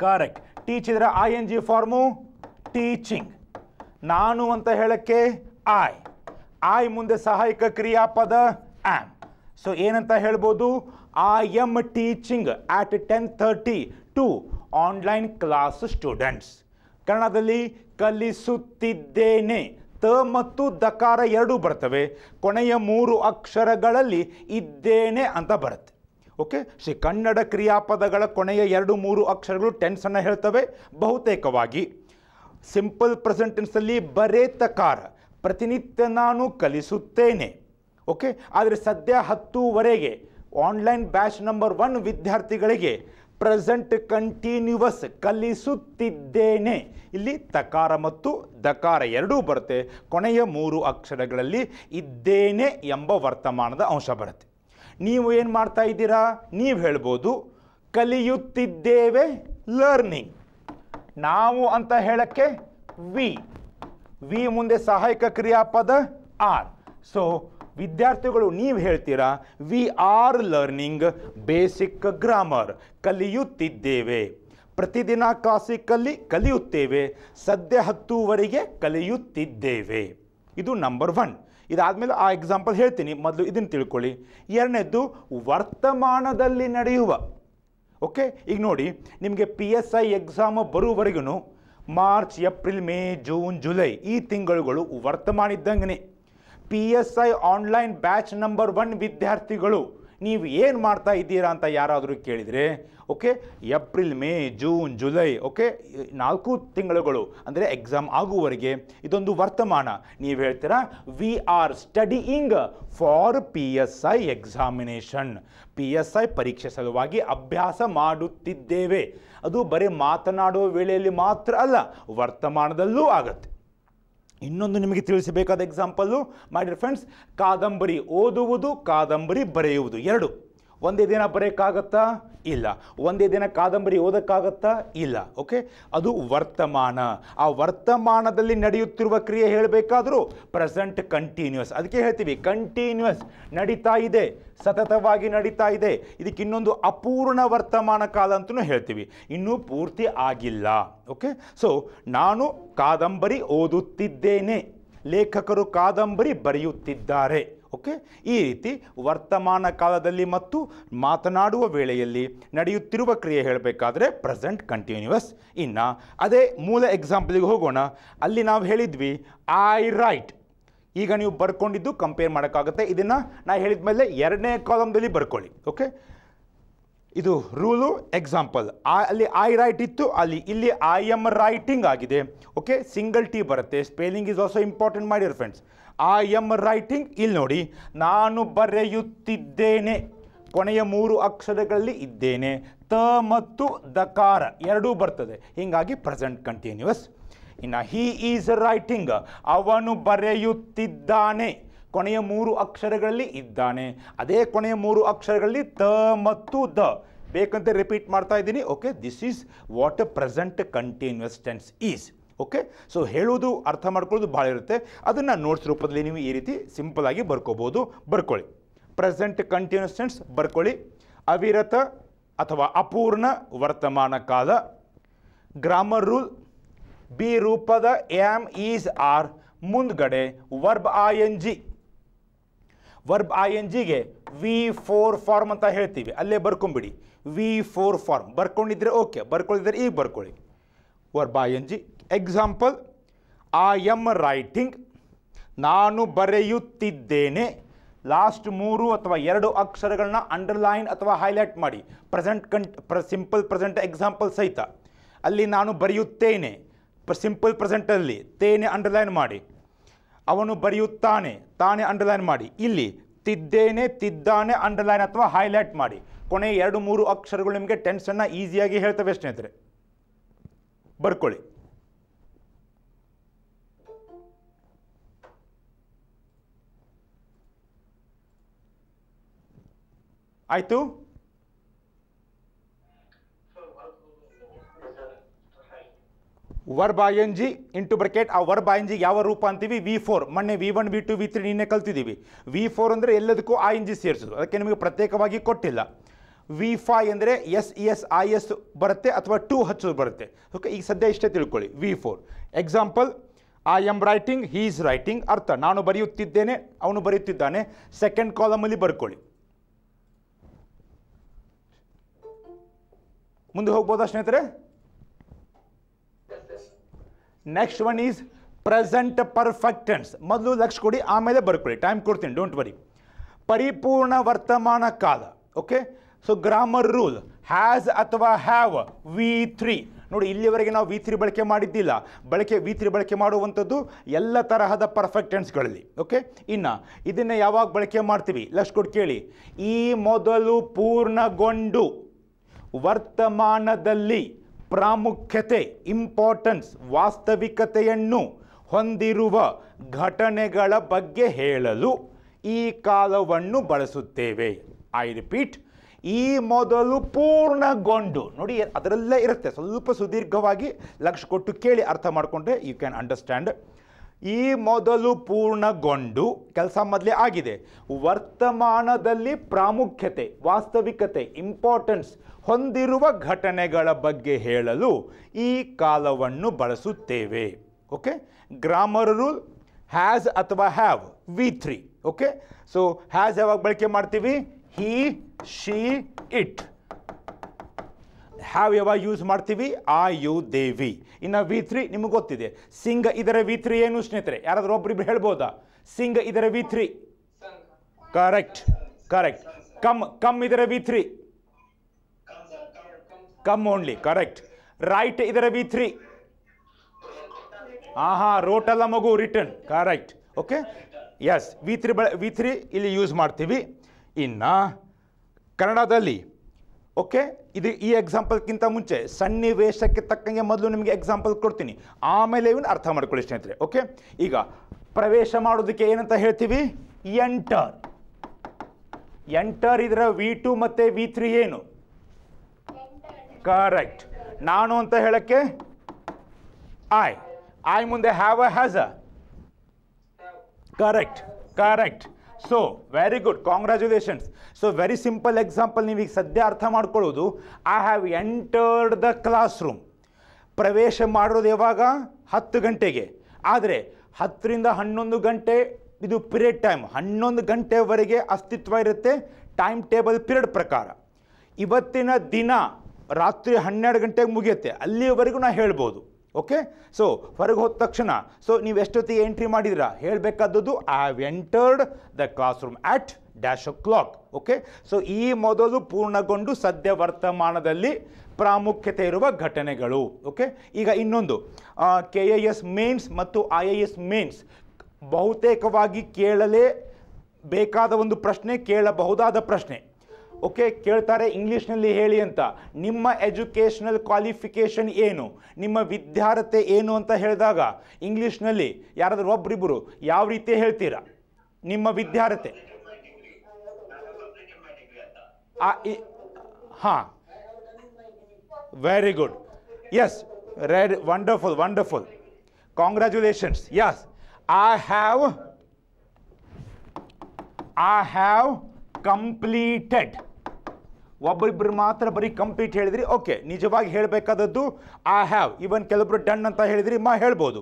ಕರೆಕ್ಟ್ ಟೀಚ್ ಇದರ I N G form teaching ನಾನು ಅಂತ ಹೇಳಕ್ಕೆ ಐ ಐ ಮುಂದೆ ಸಹಾಯಕ ಕ್ರಿಯಾಪದ ಆಮ್ ಸೊ ಏನಂತ ಹೇಳ್ಬೋದು I am teaching at ten thirty to online class students ಕನ್ನಡದಲ್ಲಿ ಕಲಿಸುತ್ತಿದ್ದೇನೆ ತ ಮತ್ತು ದಕಾರ ಎರಡೂ ಬರ್ತವೆ ಕೊನೆಯ ಮೂರು ಅಕ್ಷರಗಳಲ್ಲಿ ಇದ್ದೇನೆ ಅಂತ ಬರುತ್ತೆ ಓಕೆ ಶ್ರೀ ಕನ್ನಡ ಕ್ರಿಯಾಪದಗಳ ಕೊನೆಯ ಎರಡು ಮೂರು ಅಕ್ಷರಗಳು ಟೆನ್ಸನ್ನು ಹೇಳ್ತವೆ ಬಹುತೇಕವಾಗಿ ಸಿಂಪಲ್ ಪ್ರೆಸೆಂಟೆನ್ಸಲ್ಲಿ ಬರೇ ತಕಾರ ಪ್ರತಿನಿತ್ಯ ನಾನು ಕಲಿಸುತ್ತೇನೆ ಓಕೆ ಆದರೆ ಸದ್ಯ ಹತ್ತೂವರೆಗೆ ಆನ್ಲೈನ್ ಬ್ಯಾಚ್ ನಂಬರ್ ಒನ್ ವಿದ್ಯಾರ್ಥಿಗಳಿಗೆ ಪ್ರೆಸೆಂಟ್ ಕಂಟಿನ್ಯೂವಸ್ ಕಲಿಸುತ್ತಿದ್ದೇನೆ ಇಲ್ಲಿ ತಕಾರ ಮತ್ತು ದಕಾರ ಎರಡೂ ಬರುತ್ತೆ ಕೊನೆಯ ಮೂರು ಅಕ್ಷರಗಳಲ್ಲಿ ಇದ್ದೇನೆ ಎಂಬ ವರ್ತಮಾನದ ಅಂಶ ಬರುತ್ತೆ ನೀವು ಏನು ಮಾಡ್ತಾ ಇದ್ದೀರಾ ನೀವು ಹೇಳ್ಬೋದು ಕಲಿಯುತ್ತಿದ್ದೇವೆ ಲರ್ನಿಂಗ್ ನಾವು ಅಂತ ಹೇಳಕ್ಕೆ ವಿ ವಿ ಮುಂದೆ ಸಹಾಯಕ ಕ್ರಿಯಾಪದ ಆರ್ ಸೊ ವಿದ್ಯಾರ್ಥಿಗಳು ನೀವು ಹೇಳ್ತೀರಾ we are learning basic grammar ಕಲಿಯುತ್ತಿದ್ದೇವೆ ಪ್ರತಿದಿನ ಕ್ಲಾಸಿಕಲ್ಲಿ ಕಲಿಯುತ್ತೇವೆ ಸದ್ಯ ಹತ್ತುವರೆಗೆ ಕಲಿಯುತ್ತಿದ್ದೇವೆ ಇದು ನಂಬರ್ ಒನ್ ಇದಾದಮೇಲೆ ಆ ಎಕ್ಸಾಂಪಲ್ ಹೇಳ್ತೀನಿ ಮೊದಲು ಇದನ್ನು ತಿಳ್ಕೊಳ್ಳಿ ಎರಡನೇದು ವರ್ತಮಾನದಲ್ಲಿ ನಡೆಯುವ ಓಕೆ ಈಗ ನೋಡಿ ನಿಮಗೆ ಪಿ ಎಸ್ ಐ ಎಕ್ಸಾಮ್ ಬರುವವರೆಗೂ March April May June July ಈ ತಿಂಗಳುಗಳು ವರ್ತಮಾನ ಇದ್ದಂಗೆ P S I online batch number one ವಿದ್ಯಾರ್ಥಿಗಳು ನೀವು ಏನು ಮಾಡ್ತಾ ಇದ್ದೀರಾ ಅಂತ ಯಾರಾದರೂ ಕೇಳಿದರೆ okay April May June July okay ನಾಲ್ಕು ತಿಂಗಳುಗಳು ಅಂದರೆ ಎಕ್ಸಾಮ್ ಆಗುವವರೆಗೆ ಇದೊಂದು ವರ್ತಮಾನ ನೀವು ಹೇಳ್ತೀರಾ we are studying for P S I examination P S I ಪರೀಕ್ಷೆ ಸಲುವಾಗಿ ಅಭ್ಯಾಸ ಮಾಡುತ್ತಿದ್ದೇವೆ ಅದು ಬರೀ ಮಾತನಾಡುವ ವೇಳೆಯಲ್ಲಿ ಮಾತ್ರ ಅಲ್ಲ ವರ್ತಮಾನದಲ್ಲೂ ಆಗುತ್ತೆ ಇನ್ನೊಂದು ನಿಮಗೆ ತಿಳಿಸಬೇಕಾದ ಎಕ್ಸಾಂಪಲ್ಲು ಮಾಡಿರ್ ಫ್ರೆಂಡ್ಸ್ ಕಾದಂಬರಿ ಓದುವುದು ಕಾದಂಬರಿ ಬರೆಯುವುದು ಎರಡು ಒಂದೇ ದಿನ ಬರೆಯೋಕ್ಕಾಗತ್ತಾ ಇಲ್ಲ ಒಂದೇ ದಿನ ಕಾದಂಬರಿ ಓದೋಕ್ಕಾಗತ್ತಾ ಇಲ್ಲ ಓಕೆ ಅದು ವರ್ತಮಾನ ಆ ವರ್ತಮಾನದಲ್ಲಿ ನಡೆಯುತ್ತಿರುವ ಕ್ರಿಯೆ ಹೇಳಬೇಕಾದರೂ ಪ್ರೆಸೆಂಟ್ ಕಂಟಿನ್ಯೂಸ್ ಅದಕ್ಕೆ ಹೇಳ್ತೀವಿ ಕಂಟಿನ್ಯೂಸ್ ನಡೀತಾ ಇದೆ ಸತತವಾಗಿ ನಡೀತಾ ಇದೆ ಇದಕ್ಕೆ ಇನ್ನೊಂದು ಅಪೂರ್ಣ ವರ್ತಮಾನ ಕಾಲ ಅಂತಲೂ ಹೇಳ್ತೀವಿ ಇನ್ನೂ ಪೂರ್ತಿ ಆಗಿಲ್ಲ ಓಕೆ ಸೊ ನಾನು ಕಾದಂಬರಿ ಓದುತ್ತಿದ್ದೇನೆ ಲೇಖಕರು ಕಾದಂಬರಿ ಬರೆಯುತ್ತಿದ್ದಾರೆ ಓಕೆ ಈ ರೀತಿ ವರ್ತಮಾನ ಕಾಲದಲ್ಲಿ ಮತ್ತು ಮಾತನಾಡುವ ವೇಳೆಯಲ್ಲಿ ನಡೆಯುತ್ತಿರುವ ಕ್ರಿಯೆ ಹೇಳಬೇಕಾದ್ರೆ ಪ್ರೆಸೆಂಟ್ ಕಂಟಿನ್ಯೂಯಸ್ ಇನ್ನು ಅದೇ ಮೂಲ ಎಕ್ಸಾಂಪಲಿಗೆ ಹೋಗೋಣ ಅಲ್ಲಿ ನಾವು ಹೇಳಿದ್ವಿ ಐ ರೈಟ್ ಈಗ ನೀವು ಬರ್ಕೊಂಡಿದ್ದು ಕಂಪೇರ್ ಮಾಡೋಕ್ಕಾಗುತ್ತೆ ಇದನ್ನು ನಾ ಹೇಳಿದ ಮೇಲೆ ಎರಡನೇ ಕಾಲಮ್ದಲ್ಲಿ ಬರ್ಕೊಳ್ಳಿ ಓಕೆ ಇದು ರೂಲು ಎಕ್ಸಾಂಪಲ್ ಆ ಅಲ್ಲಿ ಐ ರೈಟ್ ಇತ್ತು ಅಲ್ಲಿ ಇಲ್ಲಿ ಐ ಎಮ್ ರೈಟಿಂಗ್ ಆಗಿದೆ ಓಕೆ ಸಿಂಗಲ್ ಟಿ ಬರುತ್ತೆ ಸ್ಪೇಲಿಂಗ್ ಈಸ್ ಆಲ್ಸೋ ಇಂಪಾರ್ಟೆಂಟ್ ಮಾಡಿರ್ ಫ್ರೆಂಡ್ಸ್ ಐ ಎಮ್ ರೈಟಿಂಗ್ ಇಲ್ಲಿ ನೋಡಿ ನಾನು ಬರೆಯುತ್ತಿದ್ದೇನೆ ಕೊನೆಯ ಮೂರು ಅಕ್ಷರಗಳಲ್ಲಿ ಇದ್ದೇನೆ ತ ಮತ್ತು ದ ಕಾರ ಎರಡೂ ಬರ್ತದೆ ಹೀಗಾಗಿ ಪ್ರೆಸೆಂಟ್ ಕಂಟಿನ್ಯೂಸ್ ಇನ್ನು ಹೀ ಈಸ್ ರೈಟಿಂಗ್ ಅವನು ಬರೆಯುತ್ತಿದ್ದಾನೆ ಕೊನೆಯ ಮೂರು ಅಕ್ಷರಗಳಲ್ಲಿ ಇದ್ದಾನೆ ಅದೇ ಕೊನೆಯ ಮೂರು ಅಕ್ಷರಗಳಲ್ಲಿ ತ ಮತ್ತು ದ ಬೇಕಂತೆ ರಿಪೀಟ್ ಮಾಡ್ತಾ ಇದ್ದೀನಿ okay this is what present continuous tense is okay so ಹೇಳೋದು ಅರ್ಥ ಮಾಡ್ಕೊಳ್ಳೋದು ಭಾಳ ಇರುತ್ತೆ ಅದನ್ನು ನೋಟ್ಸ್ ರೂಪದಲ್ಲಿ ನೀವು ಈ ರೀತಿ ಸಿಂಪಲ್ ಆಗಿ ಬರ್ಕೋಬೋದು ಬರ್ಕೊಳ್ಳಿ ಪ್ರೆಸೆಂಟ್ ಕಂಟಿನ್ಯೂಸ್ ಟೆನ್ಸ್ ಬರ್ಕೊಳ್ಳಿ ಅವಿರತ ಅಥವಾ ಅಪೂರ್ಣ ವರ್ತಮಾನ ಕಾಲ ಗ್ರಾಮರ್ ರೂಲ್ ಬಿ ರೂಪದ ಎಮ್ ಈಸ್ ಆರ್ ಮುಂದ್ಗಡೆ verb I N G verb I N ಜಿಗೆ ವಿ ಫೋರ್ ಫಾರ್ಮ್ ಅಂತ ಹೇಳ್ತೀವಿ ಅಲ್ಲೇ ಬರ್ಕೊಂಬಿಡಿ ವಿ ಫೋರ್ ಫಾರ್ಮ್ ಬರ್ಕೊಂಡಿದ್ರೆ ಓಕೆ ಬರ್ಕೊಂಡಿದ್ರೆ ಈಗ ಬರ್ಕೊಳ್ಳಿ verb I N G example I am writing ನಾನು ಬರೆಯುತ್ತಿದ್ದೇನೆ ಲಾಸ್ಟ್ ಮೂರು ಅಥವಾ ಎರಡು ಅಕ್ಷರಗಳನ್ನ ಅಂಡರ್ಲೈನ್ ಅಥವಾ ಹೈಲೈಟ್ ಮಾಡಿ ಪ್ರೆಸೆಂಟ್ ಕಂಟ್ ಪ್ರ ಸಿಂಪಲ್ ಪ್ರೆಸೆಂಟ್ ಎಕ್ಸಾಂಪಲ್ ಸಹಿತ ಅಲ್ಲಿ ನಾನು ಬರೆಯುತ್ತೇನೆ ಸಿಂಪಲ್ ಪ್ರೆಸೆಂಟಲ್ಲಿ ತೇನೆ ಅಂಡರ್ಲೈನ್ ಮಾಡಿ ಅವನು ಬರೆಯುತ್ತಾನೆ ತಾನೇ ಅಂಡರ್ಲೈನ್ ಮಾಡಿ ಇಲ್ಲಿ ತಿದ್ದೇನೆ ತಿದ್ದಾನೆ ಅಂಡರ್ಲೈನ್ ಅಥವಾ ಹೈಲೈಟ್ ಮಾಡಿ ಕೊನೆ ಎರಡು ಮೂರು ಅಕ್ಷರಗಳು ನಿಮಗೆ ಟೆನ್ಸನ್ನ ಈಸಿಯಾಗಿ ಹೇಳ್ತವೆ ಸ್ನೇಹಿತರೆ ಬರ್ಕೊಳ್ಳಿ ಆಯಿತು verb I G into bracket ಆ ವರ್ ಬಾಯಂಜಿ ಜಿ ಯಾವ ರೂಪ ಅಂತೀವಿ ವಿ ಫೋರ್ ಮೊನ್ನೆ V one V two V three ನಿನ್ನೆ ಕಲ್ತಿದ್ದೀವಿ ವಿ ಫೋರ್ ಅಂದರೆ ಎಲ್ಲದಕ್ಕೂ ಆ ಇಂಜಿ ಸೇರಿಸೋದು ಅದಕ್ಕೆ ನಿಮಗೆ ಪ್ರತ್ಯೇಕವಾಗಿ ಕೊಟ್ಟಿಲ್ಲ ವಿ ಫೈ ಅಂದರೆ S E S I S ಬರುತ್ತೆ ಅಥವಾ ಟು ಹಚ್ಚೋದು ಬರುತ್ತೆ ಓಕೆ ಈಗ ಸದ್ಯ ಇಷ್ಟೇ ತಿಳ್ಕೊಳ್ಳಿ V four example I am writing he is writing ಅರ್ಥ ನಾನು ಬರೆಯುತ್ತಿದ್ದೇನೆ ಅವನು ಬರೆಯುತ್ತಿದ್ದಾನೆ ಸೆಕೆಂಡ್ ಕಾಲಮಲ್ಲಿ ಬರ್ಕೊಳ್ಳಿ ಮುಂದೆ ಹೋಗ್ಬೋದಾ ಸ್ನೇಹಿತರೆ next one is present perfect tense ಮೊದಲು ಲಕ್ಷ ಕೊಡಿ ಆಮೇಲೆ ಬರ್ಕೊಳ್ಳಿ ಟೈಮ್ ಕೊಡ್ತೀನಿ ಡೋಂಟ್ ವರಿ ಪರಿಪೂರ್ಣ ವರ್ತಮಾನ ಕಾಲ okay so grammar rule has ಅಥವಾ ಹ್ಯಾವ್ ವಿ ತ್ರೀ ನೋಡಿ ಇಲ್ಲಿವರೆಗೆ ನಾವು ವಿ ತ್ರೀ ಬಳಕೆ ಮಾಡಿದ್ದಿಲ್ಲ ಬಳಕೆ ವಿ ತ್ರೀ ಬಳಕೆ ಮಾಡುವಂಥದ್ದು ಎಲ್ಲ ತರಹದ ಪರ್ಫೆಕ್ಟ್ ಓಕೆ ಇನ್ನು ಇದನ್ನು ಯಾವಾಗ ಬಳಕೆ ಮಾಡ್ತೀವಿ ಲಕ್ಷ ಕೊಡಿ ಕೇಳಿ ಈ ಮೊದಲು ಪೂರ್ಣಗೊಂಡು ವರ್ತಮಾನದಲ್ಲಿ ಪ್ರಾಮುಖ್ಯತೆ ಇಂಪಾರ್ಟೆನ್ಸ್ ವಾಸ್ತವಿಕತೆಯನ್ನು ಹೊಂದಿರುವ ಘಟನೆಗಳ ಬಗ್ಗೆ ಹೇಳಲು ಈ ಕಾಲವನ್ನು ಬಳಸುತ್ತೇವೆ ಐ ರಿಪೀಟ್ ಈ ಮೊದಲು ಪೂರ್ಣಗೊಂಡು ನೋಡಿ ಅದರಲ್ಲೇ ಇರುತ್ತೆ ಸ್ವಲ್ಪ ಸುದೀರ್ಘವಾಗಿ ಲಕ್ಷ ಕೊಟ್ಟು ಕೇಳಿ ಅರ್ಥ ಮಾಡಿಕೊಂಡ್ರೆ ಯು ಕ್ಯಾನ್ ಅಂಡರ್ಸ್ಟ್ಯಾಂಡ್ ಈ ಮೊದಲು ಪೂರ್ಣಗೊಂಡು ಕೆಲಸ ಮೊದಲೇ ಆಗಿದೆ ವರ್ತಮಾನದಲ್ಲಿ ಪ್ರಾಮುಖ್ಯತೆ ವಾಸ್ತವಿಕತೆ ಇಂಪಾರ್ಟೆನ್ಸ್ ಹೊಂದಿರುವ ಘಟನೆಗಳ ಬಗ್ಗೆ ಹೇಳಲು ಈ ಕಾಲವನ್ನು ಬಳಸುತ್ತೇವೆ ಓಕೆ ಗ್ರಾಮರ್ ರೂಲ್ ಹ್ಯಾಸ್ ಅಥವಾ have V three okay so has ಯಾವಾಗ ಬಳಕೆ ಮಾಡ್ತೀವಿ ಹಿ ಶಿ ಇಟ್ ಹ್ಯಾವ್ ಯಾವಾಗ ಯೂಸ್ ಮಾಡ್ತೀವಿ ಆ ಯು ದೇವಿ ಇನ್ನು ವಿ ತ್ರೀ ನಿಮಗೆ ಗೊತ್ತಿದೆ ಸಿಂಗ್ ಇದರ ವಿ ಏನು ಸ್ನೇಹಿತರೆ ಯಾರಾದರೂ ಒಬ್ಬರಿಬ್ರು ಹೇಳ್ಬೋದಾ ಸಿಂಗ್ ಇದರ V three correct correct come come ಇದರ V three come only correct right ಇದರ ವಿ ತ್ರೀ ಆಹಾ ಅಲ್ಲ ಮಗು return correct okay yes V three ಬಳ ವಿ ತ್ರೀ ಇಲ್ಲಿ ಯೂಸ್ ಮಾಡ್ತೀವಿ ಇನ್ನು ಕನ್ನಡದಲ್ಲಿ ಓಕೆ ಇದು ಈ ಎಕ್ಸಾಂಪಲ್ಗಿಂತ ಮುಂಚೆ ಸನ್ನಿವೇಶಕ್ಕೆ ತಕ್ಕಂಗೆ ಮೊದಲು ನಿಮಗೆ ಎಕ್ಸಾಂಪಲ್ ಕೊಡ್ತೀನಿ ಆಮೇಲೆ ಇವನು ಅರ್ಥ ಮಾಡ್ಕೊಳ್ಳಿ ಸ್ನೇಹಿತರೆ ಓಕೆ ಈಗ ಪ್ರವೇಶ ಮಾಡೋದಕ್ಕೆ ಏನಂತ ಹೇಳ್ತೀವಿ ಎಂಟರ್ ಎಂಟರ್ ಇದರ ವಿ ಟು ಮತ್ತು ವಿ ತ್ರೀ ಏನು ಕರೆಕ್ಟ್ ನಾನು ಅಂತ ಹೇಳಕ್ಕೆ ಐ ಐ ಮುಂದೆ have uh has uh correct correct so very good congratulations so very simple example ನೀವೀಗ ಸದ್ಯ ಅರ್ಥ ಮಾಡ್ಕೊಳ್ಳೋದು I have entered the classroom ಪ್ರವೇಶ ಮಾಡೋದು ಯಾವಾಗ ಹತ್ತು ಗಂಟೆಗೆ ಆದರೆ ಹತ್ತರಿಂದ ಹನ್ನೊಂದು ಗಂಟೆ ಇದು ಪಿರಿಯಡ್ ಟೈಮ್ ಹನ್ನೊಂದು ಗಂಟೆವರೆಗೆ ಅಸ್ತಿತ್ವ ಇರುತ್ತೆ ಟೈಮ್ ಟೇಬಲ್ ಪಿರಿಯಡ್ ಪ್ರಕಾರ ಇವತ್ತಿನ ದಿನ ರಾತ್ರಿ ಹನ್ನೆರಡು ಗಂಟೆಗೆ ಮುಗಿಯುತ್ತೆ ಅಲ್ಲಿಯವರೆಗೂ ನಾನು ಹೇಳ್ಬೋದು ಓಕೆ ಸೊ ಹೊರಗೆ ಹೋದ ತಕ್ಷಣ ಸೊ ನೀವು ಎಷ್ಟೊತ್ತಿಗೆ ಎಂಟ್ರಿ ಮಾಡಿದಿರಾ ಹೇಳಬೇಕಾದದ್ದು I have entered the classroom at dash o'clock okay so ಈ ಮೊದಲು ಪೂರ್ಣಗೊಂಡು ಸದ್ಯ ವರ್ತಮಾನದಲ್ಲಿ ಪ್ರಾಮುಖ್ಯತೆ ಇರುವ ಘಟನೆಗಳು ಓಕೆ ಈಗ ಇನ್ನೊಂದು ಕೆ ಐ ಎಸ್ ಮೇನ್ಸ್ ಮತ್ತು ಐ ಐ ಎಸ್ ಮೇನ್ಸ್ ಬಹುತೇಕವಾಗಿ ಕೇಳಲೇ ಬೇಕಾದ ಒಂದು ಪ್ರಶ್ನೆ ಕೇಳಬಹುದಾದ ಪ್ರಶ್ನೆ ಓಕೆ ಕೇಳ್ತಾರೆ ಇಂಗ್ಲೀಷ್ನಲ್ಲಿ ಹೇಳಿ ಅಂತ ನಿಮ್ಮ ಎಜುಕೇಷನಲ್ ಕ್ವಾಲಿಫಿಕೇಷನ್ ಏನು ನಿಮ್ಮ ವಿದ್ಯಾರ್ಥಿ ಏನು ಅಂತ ಹೇಳಿದಾಗ ಇಂಗ್ಲೀಷ್ನಲ್ಲಿ ಯಾರಾದರೂ ಒಬ್ಬರಿಬ್ಬರು ಯಾವ ರೀತಿ ಹೇಳ್ತೀರಾ ನಿಮ್ಮ ಆ ಹಾಂ very good yes very wonderful wonderful congratulations yes I have I have completed ಒಬ್ಬರಿಬ್ಬರು ಮಾತ್ರ ಬರೀ ಕಂಪ್ಲೀಟ್ ಹೇಳಿದ್ರಿ ಓಕೆ ನಿಜವಾಗಿ ಹೇಳಬೇಕಾದದ್ದು ಐ ಹ್ಯಾವ್ ಇವನ್ ಕೆಲವೊಬ್ರು ಡನ್ ಅಂತ ಹೇಳಿದ್ರಿ ಮಾ ಹೇಳ್ಬೋದು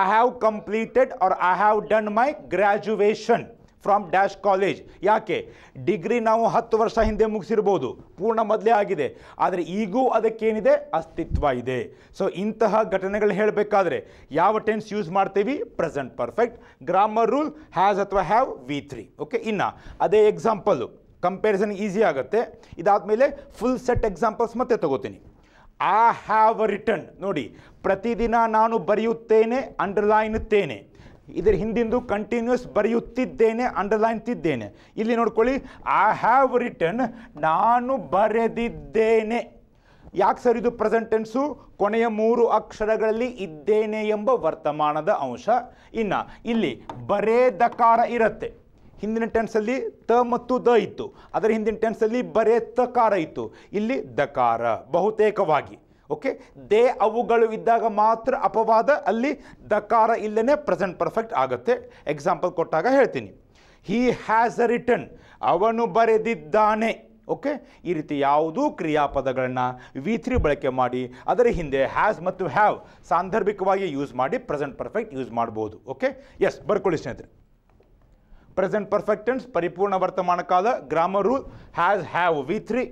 I have completed or I have done my graduation from dash college ಯಾಕೆ ಡಿಗ್ರಿ ನಾವು ಹತ್ತು ವರ್ಷ ಹಿಂದೆ ಮುಗಿಸಿರ್ಬೋದು ಪೂರ್ಣ ಮೊದಲೇ ಆಗಿದೆ ಆದರೆ ಈಗೂ ಅದಕ್ಕೇನಿದೆ ಅಸ್ತಿತ್ವ ಇದೆ ಸೊ ಇಂತಹ ಘಟನೆಗಳು ಹೇಳಬೇಕಾದ್ರೆ ಯಾವ ಟೆನ್ಸ್ ಯೂಸ್ ಮಾಡ್ತೀವಿ present perfect grammar rule has ಅಥವಾ ಹ್ಯಾವ್ ವಿ ತ್ರೀ ಓಕೆ ಇನ್ನು ಅದೇ ಎಕ್ಸಾಂಪಲ್ಲು ಕಂಪ್ಯಾರಿಸನ್ ಈಸಿ ಆಗುತ್ತೆ ಇದಾದ ಮೇಲೆ ಫುಲ್ ಸೆಟ್ ಎಕ್ಸಾಂಪಲ್ಸ್ ಮತ್ತೆ ತಗೋತೀನಿ ಆ ಹ್ಯಾವ್ ರಿಟರ್ನ್ ನೋಡಿ ಪ್ರತಿದಿನ ನಾನು ಬರೆಯುತ್ತೇನೆ ಅಂಡರ್ಲೈನ್ತೇನೆ ಇದರ ಹಿಂದಿಂದು ಕಂಟಿನ್ಯೂಸ್ ಬರೆಯುತ್ತಿದ್ದೇನೆ ಅಂಡರ್ಲೈನ್ ತಿದ್ದೇನೆ ಇಲ್ಲಿ ನೋಡ್ಕೊಳ್ಳಿ ಆ ಹ್ಯಾವ್ ರಿಟರ್ನ್ ನಾನು ಬರೆದಿದ್ದೇನೆ ಯಾಕೆ ಸರ್ ಇದು ಪ್ರೆಸೆಂಟೆನ್ಸು ಕೊನೆಯ ಮೂರು ಅಕ್ಷರಗಳಲ್ಲಿ ಇದ್ದೇನೆ ಎಂಬ ವರ್ತಮಾನದ ಅಂಶ ಇನ್ನು ಇಲ್ಲಿ ಬರೇ ದಕಾರ ಇರುತ್ತೆ ಹಿಂದಿನ ಟೆನ್ಸಲ್ಲಿ ತ ಮತ್ತು ದ ಇತ್ತು ಅದರ ಹಿಂದಿನ ಟೆನ್ಸಲ್ಲಿ ಬರೇ ತಕಾರ ಇತ್ತು ಇಲ್ಲಿ ದಕಾರ ಬಹುತೇಕವಾಗಿ ಓಕೆ ದೇ ಅವುಗಳು ಇದ್ದಾಗ ಮಾತ್ರ ಅಪವಾದ ಅಲ್ಲಿ ದಕಾರ ಇಲ್ಲೇ ಪ್ರೆಸೆಂಟ್ ಪರ್ಫೆಕ್ಟ್ ಆಗುತ್ತೆ ಎಕ್ಸಾಂಪಲ್ ಕೊಟ್ಟಾಗ ಹೇಳ್ತೀನಿ ಹಿ ಹ್ಯಾಸ್ ಅ ರಿಟರ್ನ್ ಅವನು ಬರೆದಿದ್ದಾನೆ ಓಕೆ ಈ ರೀತಿ ಯಾವುದೂ ಕ್ರಿಯಾಪದಗಳನ್ನು ವಿ ತ್ರೀ ಬಳಕೆ ಮಾಡಿ ಅದರ ಹಿಂದೆ ಹ್ಯಾಸ್ ಮತ್ತು ಹ್ಯಾವ್ ಸಾಂದರ್ಭಿಕವಾಗಿ ಯೂಸ್ ಮಾಡಿ ಪ್ರೆಸೆಂಟ್ ಪರ್ಫೆಕ್ಟ್ ಯೂಸ್ ಮಾಡ್ಬೋದು ಓಕೆ ಎಸ್ ಬರ್ಕೊಳ್ಳಿ ಸ್ನೇಹಿತರೆ present perfect tense paripurna vartamana kala grammar rule has have v3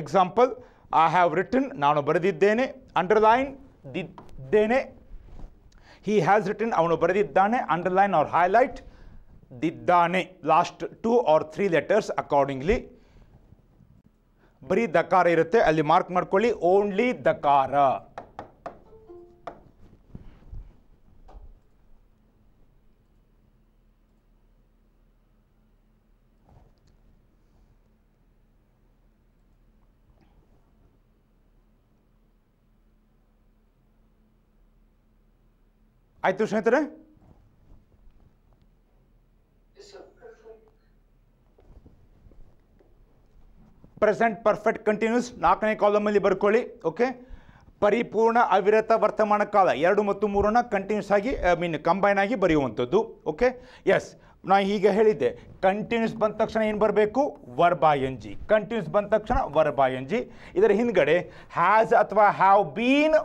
example i have written nanu ಬರೆದಿದ್ದೇನೆ underline ದಿದ್ದೇನೆ he has written avanu ಬರೆದಿದ್ದಾನೆ underline or highlight ದಿದ್ದಾನೆ last two or three letters accordingly ಬರೀ ದಕಾರ ಇರುತ್ತೆ ಅಲ್ಲಿ mark ಮಾಡ್ಕೊಳ್ಳಿ only ದಕಾರ ಆಯ್ತು ಸ್ನೇಹಿತರೆ present perfect continuous ನಾಲ್ಕನೇ ಕಾಲಮಲ್ಲಿ ಬರ್ಕೊಳ್ಳಿ ಓಕೆ ಪರಿಪೂರ್ಣ ಅವಿರತ ವರ್ತಮಾನ ಕಾಲ ಎರಡು ಮತ್ತು ಮೂರನ್ನ ಕಂಟಿನ್ಯೂಸ್ ಆಗಿ ಐ ಮೀನ್ ಕಂಬೈನ್ ಆಗಿ ಬರೆಯುವಂಥದ್ದು ಓಕೆ ಎಸ್ ನಾನು ಈಗ ಹೇಳಿದ್ದೆ ಕಂಟಿನ್ಯೂಸ್ ಬಂದ ತಕ್ಷಣ ಏನು ಬರಬೇಕು ಜಿ ಕಂಟಿನ್ಯೂಸ್ ಬಂದ ತಕ್ಷಣ ಜಿ ಇದರ ಹಿಂದ್ಗಡೆ ಹ್ಯಾಸ್ ಅಥವಾ ಹ್ಯಾವ್ ಬೀನ್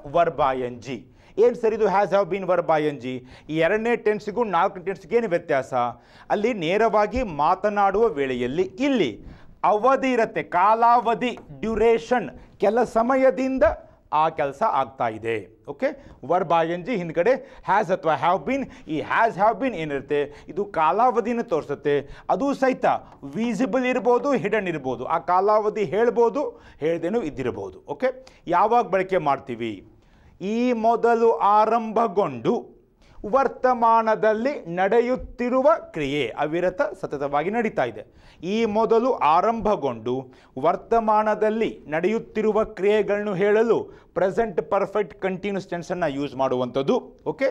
ಜಿ ಏನು ಸರಿ ಇದು has have been verb I N G ಈ ಎರಡನೇ ಟೆನ್ಸ್ಗೂ ನಾಲ್ಕನೇ ಟೆನ್ಸ್ಗೆ ಏನು ವ್ಯತ್ಯಾಸ ಅಲ್ಲಿ ನೇರವಾಗಿ ಮಾತನಾಡುವ ವೇಳೆಯಲ್ಲಿ ಇಲ್ಲಿ ಅವಧಿ ಇರತ್ತೆ ಕಾಲಾವಧಿ ಡ್ಯುರೇಷನ್ ಕೆಲ ಸಮಯದಿಂದ ಆ ಕೆಲಸ ಆಗ್ತಾ ಇದೆ okay verb I N G ಹಿಂದ್ಗಡೆ ಹ್ಯಾಸ್ ಅಥವಾ ಹ್ಯಾವ್ ಬೀನ್ ಈ ಹ್ಯಾಸ್ ಹ್ಯಾವ್ ಬಿನ್ ಏನಿರುತ್ತೆ ಇದು ಕಾಲಾವಧಿನ ತೋರಿಸುತ್ತೆ ಅದು ಸಹಿತ ವೀಸಿಬಲ್ ಇರ್ಬೋದು ಹಿಡನ್ ಇರ್ಬೋದು ಆ ಕಾಲಾವಧಿ ಹೇಳ್ಬೋದು ಹೇಳ್ದೇನೂ ಇದ್ದಿರ್ಬೋದು ಓಕೆ ಯಾವಾಗ ಬಳಕೆ ಮಾಡ್ತೀವಿ ಈ ಮೊದಲು ಆರಂಭಗೊಂಡು ವರ್ತಮಾನದಲ್ಲಿ ನಡೆಯುತ್ತಿರುವ ಕ್ರಿಯೆ ಅವಿರತ ಸತತವಾಗಿ ನಡೀತಾ ಇದೆ ಈ ಮೊದಲು ಆರಂಭಗೊಂಡು ವರ್ತಮಾನದಲ್ಲಿ ನಡೆಯುತ್ತಿರುವ ಕ್ರಿಯೆಗಳನ್ನು ಹೇಳಲು ಪ್ರೆಸೆಂಟ್ ಪರ್ಫೆಕ್ಟ್ ಕಂಟಿನ್ಯೂಸ್ ಟೆನ್ಸನ್ನು ಯೂಸ್ ಮಾಡುವಂಥದ್ದು okay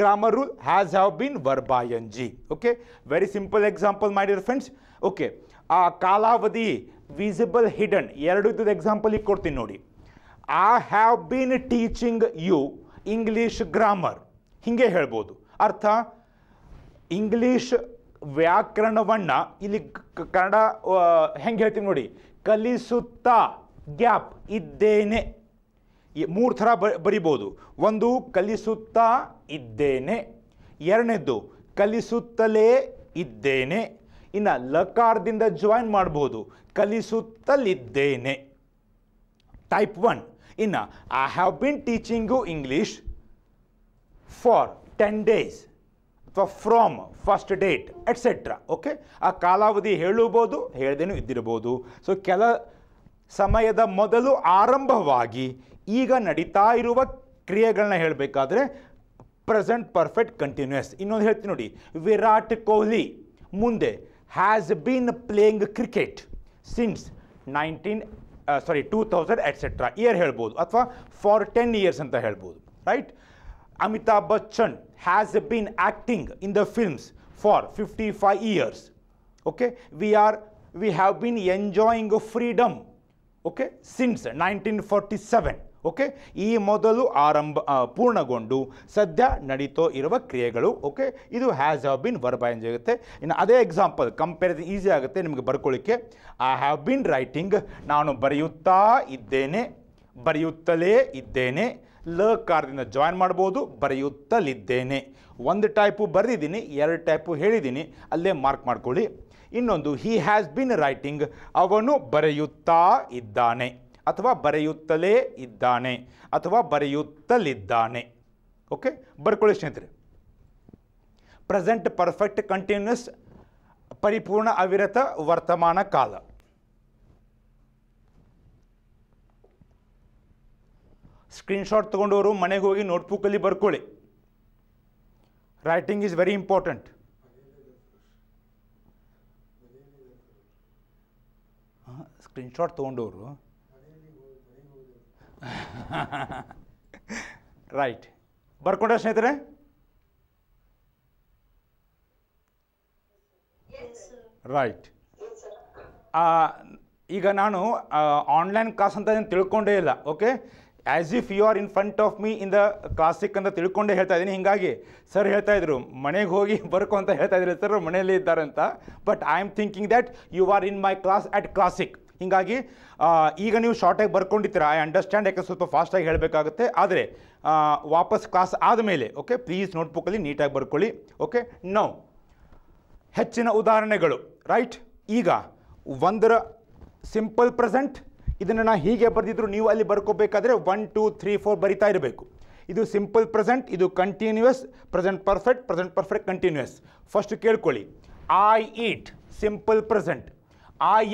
grammar rule has have been verb I N G okay very simple example ಮಾಡಿದ್ರು ಫ್ರೆಂಡ್ಸ್ ಓಕೆ ಆ ಕಾಲಾವಧಿ ವಿಸಿಬಲ್ ಹಿಡನ್ ಎರಡು ಈಗ ಕೊಡ್ತೀನಿ ನೋಡಿ I have been teaching you English grammar ಹೀಗೆ ಹೇಳ್ಬೋದು ಅರ್ಥ ಇಂಗ್ಲೀಷ್ ವ್ಯಾಕರಣವನ್ನು ಇಲ್ಲಿ ಕನ್ನಡ ಹೆಂಗೆ ಹೇಳ್ತೀವಿ ನೋಡಿ ಕಲಿಸುತ್ತಾ ಗ್ಯಾಪ್ ಇದ್ದೇನೆ ಮೂರು ಥರ ಬರಿಬೋದು ಒಂದು ಕಲಿಸುತ್ತಾ ಇದ್ದೇನೆ ಎರಡನೇದು ಕಲಿಸುತ್ತಲೇ ಇದ್ದೇನೆ ಇನ್ನು ಲಕಾರದಿಂದ ಜಾಯಿನ್ ಮಾಡ್ಬೋದು ಕಲಿಸುತ್ತಲಿದ್ದೇನೆ ಟೈಪ್ ಒನ್ ಇನ್ನು I have been teaching English for ten days ಅಥವಾ from first date etcetera okay ಆ ಕಾಲಾವಧಿ ಹೇಳುಬೋದು ಹೇಳ್ದೇನು ಇದ್ದಿರ್ಬೋದು ಸೊ ಕೆಲ ಸಮಯದ ಮೊದಲು ಆರಂಭವಾಗಿ ಈಗ ನಡೀತಾ ಇರುವ ಕ್ರಿಯೆಗಳನ್ನ ಹೇಳಬೇಕಾದ್ರೆ ಪ್ರೆಸೆಂಟ್ ಪರ್ಫೆಕ್ಟ್ ಕಂಟಿನ್ಯೂಯಸ್ ಇನ್ನೊಂದು ಹೇಳ್ತೀನಿ ನೋಡಿ ವಿರಾಟ್ ಕೊಹ್ಲಿ ಮುಂದೆ has been playing cricket since nineteen sorry two thousand etcetera year ಹೇಳ್ಬೋದು ಅಥವಾ ಫಾರ್ ಟೆನ್ ಇಯರ್ಸ್ ಅಂತ ಹೇಳ್ಬೋದು right Amitabh Bachchan has been acting in the films for fifty five years okay we are we have been enjoying freedom okay since nineteen forty seven okay ಈ ಮೊದಲು ಆರಂಭ ಪೂರ್ಣಗೊಂಡು ಸದ್ಯ ನಡೀತೋ ಇರುವ ಕ್ರಿಯೆಗಳು ಓಕೆ ಇದು ಹ್ಯಾಸ್ ಹ್ಯಾವ್ ಬಿನ್ ವರ್ಬೈನ್ ಎಂಜಾಗುತ್ತೆ ಇನ್ನು ಅದೇ ಎಕ್ಸಾಂಪಲ್ ಕಂಪೇರ್ ಈಸಿ ಆಗುತ್ತೆ ನಿಮಗೆ ಬರ್ಕೊಳ್ಳಿಕ್ಕೆ ಐ ಹ್ಯಾವ್ ಬಿನ್ ರೈಟಿಂಗ್ ನಾನು ಬರೆಯುತ್ತಾ ಇದ್ದೇನೆ ಬರೆಯುತ್ತಲೇ ಇದ್ದೇನೆ ಲ ಕಾರ್ದಿಂದ ಜಾಯಿನ್ ಮಾಡ್ಬೋದು ಬರೆಯುತ್ತಲಿದ್ದೇನೆ ಒಂದು ಟೈಪು ಬರೆದಿದ್ದೀನಿ ಎರಡು ಟೈಪು ಹೇಳಿದ್ದೀನಿ ಅಲ್ಲೇ ಮಾರ್ಕ್ ಮಾಡ್ಕೊಳ್ಳಿ ಇನ್ನೊಂದು ಹಿ ಹ್ಯಾಸ್ ಬಿನ್ ರೈಟಿಂಗ್ ಅವನು ಬರೆಯುತ್ತಾ ಇದ್ದಾನೆ ಅಥವಾ ಬರೆಯುತ್ತಲೇ ಇದ್ದಾನೆ ಅಥವಾ ಬರೆಯುತ್ತಲಿದ್ದಾನೆ ಓಕೆ ಬರ್ಕೊಳ್ಳಿ ಸ್ನೇಹಿತರೆ ಪ್ರೆಸೆಂಟ್ ಪರ್ಫೆಕ್ಟ್ ಕಂಟಿನ್ಯೂಸ್ ಪರಿಪೂರ್ಣ ಅವಿರತ ವರ್ತಮಾನ ಕಾಲ ಸ್ಕ್ರೀನ್ಶಾಟ್ ತಗೊಂಡವರು ಮನೆಗೆ ಹೋಗಿ ನೋಟ್ಬುಕ್ಕಲ್ಲಿ ಬರ್ಕೊಳ್ಳಿ writing is very important screenshot ತೊಗೊಂಡವರು ರೈಟ್ [LAUGHS] ಬರ್ಕೊಂಡ್ರೆ ಸ್ನೇಹಿತರೆ ರೈಟ್ ಈಗ ನಾನು ಆನ್ಲೈನ್ ಕ್ಲಾಸ್ ಅಂತ ನಾನು ತಿಳ್ಕೊಂಡೇ ಇಲ್ಲ okay as if you are in front of me in the classic ಅಂತ ತಿಳ್ಕೊಂಡೇ ಹೇಳ್ತಾ ಇದ್ದೀನಿ ಹೀಗಾಗಿ ಸರ್ ಹೇಳ್ತಾ ಇದ್ರು ಮನೆಗೆ ಹೋಗಿ ಬರ್ಕೊ ಅಂತ ಹೇಳ್ತಾ ಇದ್ರು ಸರ್ ಮನೆಯಲ್ಲಿ ಇದ್ದಾರೆ ಅಂತ but I am thinking that you are in my class at classic ಹೀಗಾಗಿ ಈಗ ನೀವು ಶಾರ್ಟಾಗಿ ಬರ್ಕೊಂಡಿರ್ತೀರ ಐ ಅಂಡರ್ಸ್ಟ್ಯಾಂಡ್ ಯಾಕೆ ಸ್ವಲ್ಪ ಫಾಸ್ಟಾಗಿ ಹೇಳಬೇಕಾಗುತ್ತೆ ಆದರೆ ವಾಪಸ್ ಕ್ಲಾಸ್ ಆದಮೇಲೆ ಓಕೆ ಪ್ಲೀಸ್ ನೋಟ್ಬುಕ್ಕಲ್ಲಿ ನೀಟಾಗಿ ಬರ್ಕೊಳ್ಳಿ ಓಕೆ ನೌ ಹೆಚ್ಚಿನ ಉದಾಹರಣೆಗಳು ರೈಟ್ ಈಗ ಒಂದರ ಸಿಂಪಲ್ ಪ್ರೆಸೆಂಟ್ ಇದನ್ನು ನಾನು ಹೀಗೆ ಬರೆದಿದ್ರು ನೀವು ಅಲ್ಲಿ ಬರ್ಕೋಬೇಕಾದ್ರೆ ಒನ್ ಟೂ ತ್ರೀ ಫೋರ್ ಬರಿತಾ ಇರಬೇಕು ಇದು ಸಿಂಪಲ್ ಪ್ರೆಸೆಂಟ್ ಇದು continuous present perfect present perfect continuous first ಕೇಳ್ಕೊಳ್ಳಿ I eat simple present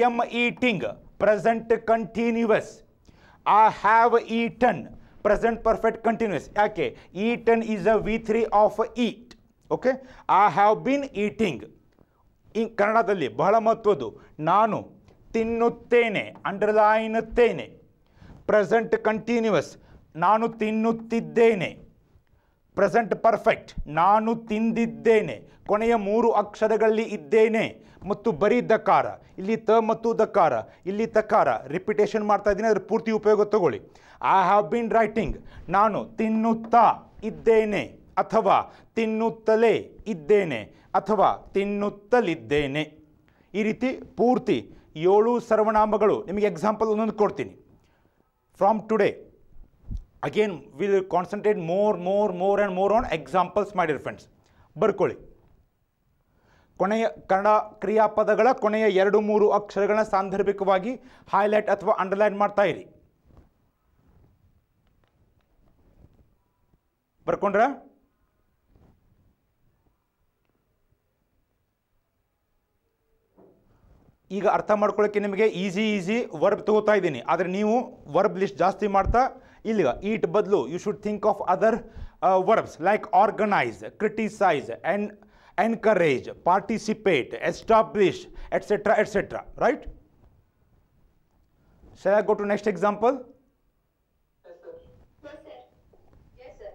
am eating present present I have eaten present perfect perfect ಯಾಕೆ eaten is a V three of eat okay I have been eating ಈ ಕನ್ನಡದಲ್ಲಿ ಬಹಳ ಮಹತ್ವದ್ದು ನಾನು ತಿನ್ನುತ್ತೇನೆ ಅಂಡರ್ಲೈನುತ್ತೇನೆ present continuous ನಾನು ತಿನ್ನುತ್ತಿದ್ದೇನೆ present perfect ನಾನು ತಿಂದಿದ್ದೇನೆ ಕೊನೆಯ ಮೂರು ಅಕ್ಷರಗಳಲ್ಲಿ ಇದ್ದೇನೆ ಮತ್ತು ಬರೀ ದಕಾರ ಇಲ್ಲಿ ತ ಮತ್ತು ದಕಾರ ಇಲ್ಲಿ ತಕಾರ ರಿಪಿಟೇಷನ್ ಮಾಡ್ತಾ ಇದ್ದೀನಿ ಅದ್ರ ಪೂರ್ತಿ ಉಪಯೋಗ ತಗೊಳ್ಳಿ ಐ ಹ್ಯಾವ್ ಬಿನ್ ರೈಟಿಂಗ್ ನಾನು ತಿನ್ನುತ್ತಾ ಇದ್ದೇನೆ ಅಥವಾ ತಿನ್ನುತ್ತಲೇ ಇದ್ದೇನೆ ಅಥವಾ ತಿನ್ನುತ್ತಲಿದ್ದೇನೆ ಈ ರೀತಿ ಪೂರ್ತಿ ಏಳು ಸರ್ವನಾಮಗಳು ನಿಮಗೆ ಎಕ್ಸಾಂಪಲ್ ಒಂದೊಂದು ಕೊಡ್ತೀನಿ from today again will concentrate more more more and more on examples ಮಾಡಿರಿ ಫ್ರೆಂಡ್ಸ್ ಬರ್ಕೊಳ್ಳಿ ಕೊನೆಯ ಕನ್ನಡ ಕ್ರಿಯಾಪದಗಳ ಕೊನೆಯ ಎರಡು ಮೂರು ಅಕ್ಷರಗಳನ್ನ ಸಾಂದರ್ಭಿಕವಾಗಿ ಹೈಲೈಟ್ ಅಥವಾ ಅಂಡರ್ಲೈನ್ ಮಾಡ್ತಾ ಇರಿ ಬರ್ಕೊಂಡ್ರ ಈಗ ಅರ್ಥ ಮಾಡ್ಕೊಳ್ಳೋಕ್ಕೆ ನಿಮಗೆ ಈಸಿ ಈಸಿ ವರ್ಬ್ ತಗೋತಾ ಇದ್ದೀನಿ ಆದರೆ ನೀವು ವರ್ಬ್ ಲಿಸ್ಟ್ ಜಾಸ್ತಿ ಮಾಡ್ತಾ ಇಲ್ಲಿಗ ಈಟ್ ಬದಲು you should think of other verbs like organise criticise and encourage, participate, establish, etc., etc., right? Shall I go to next example? Yes, sir. Yes, sir.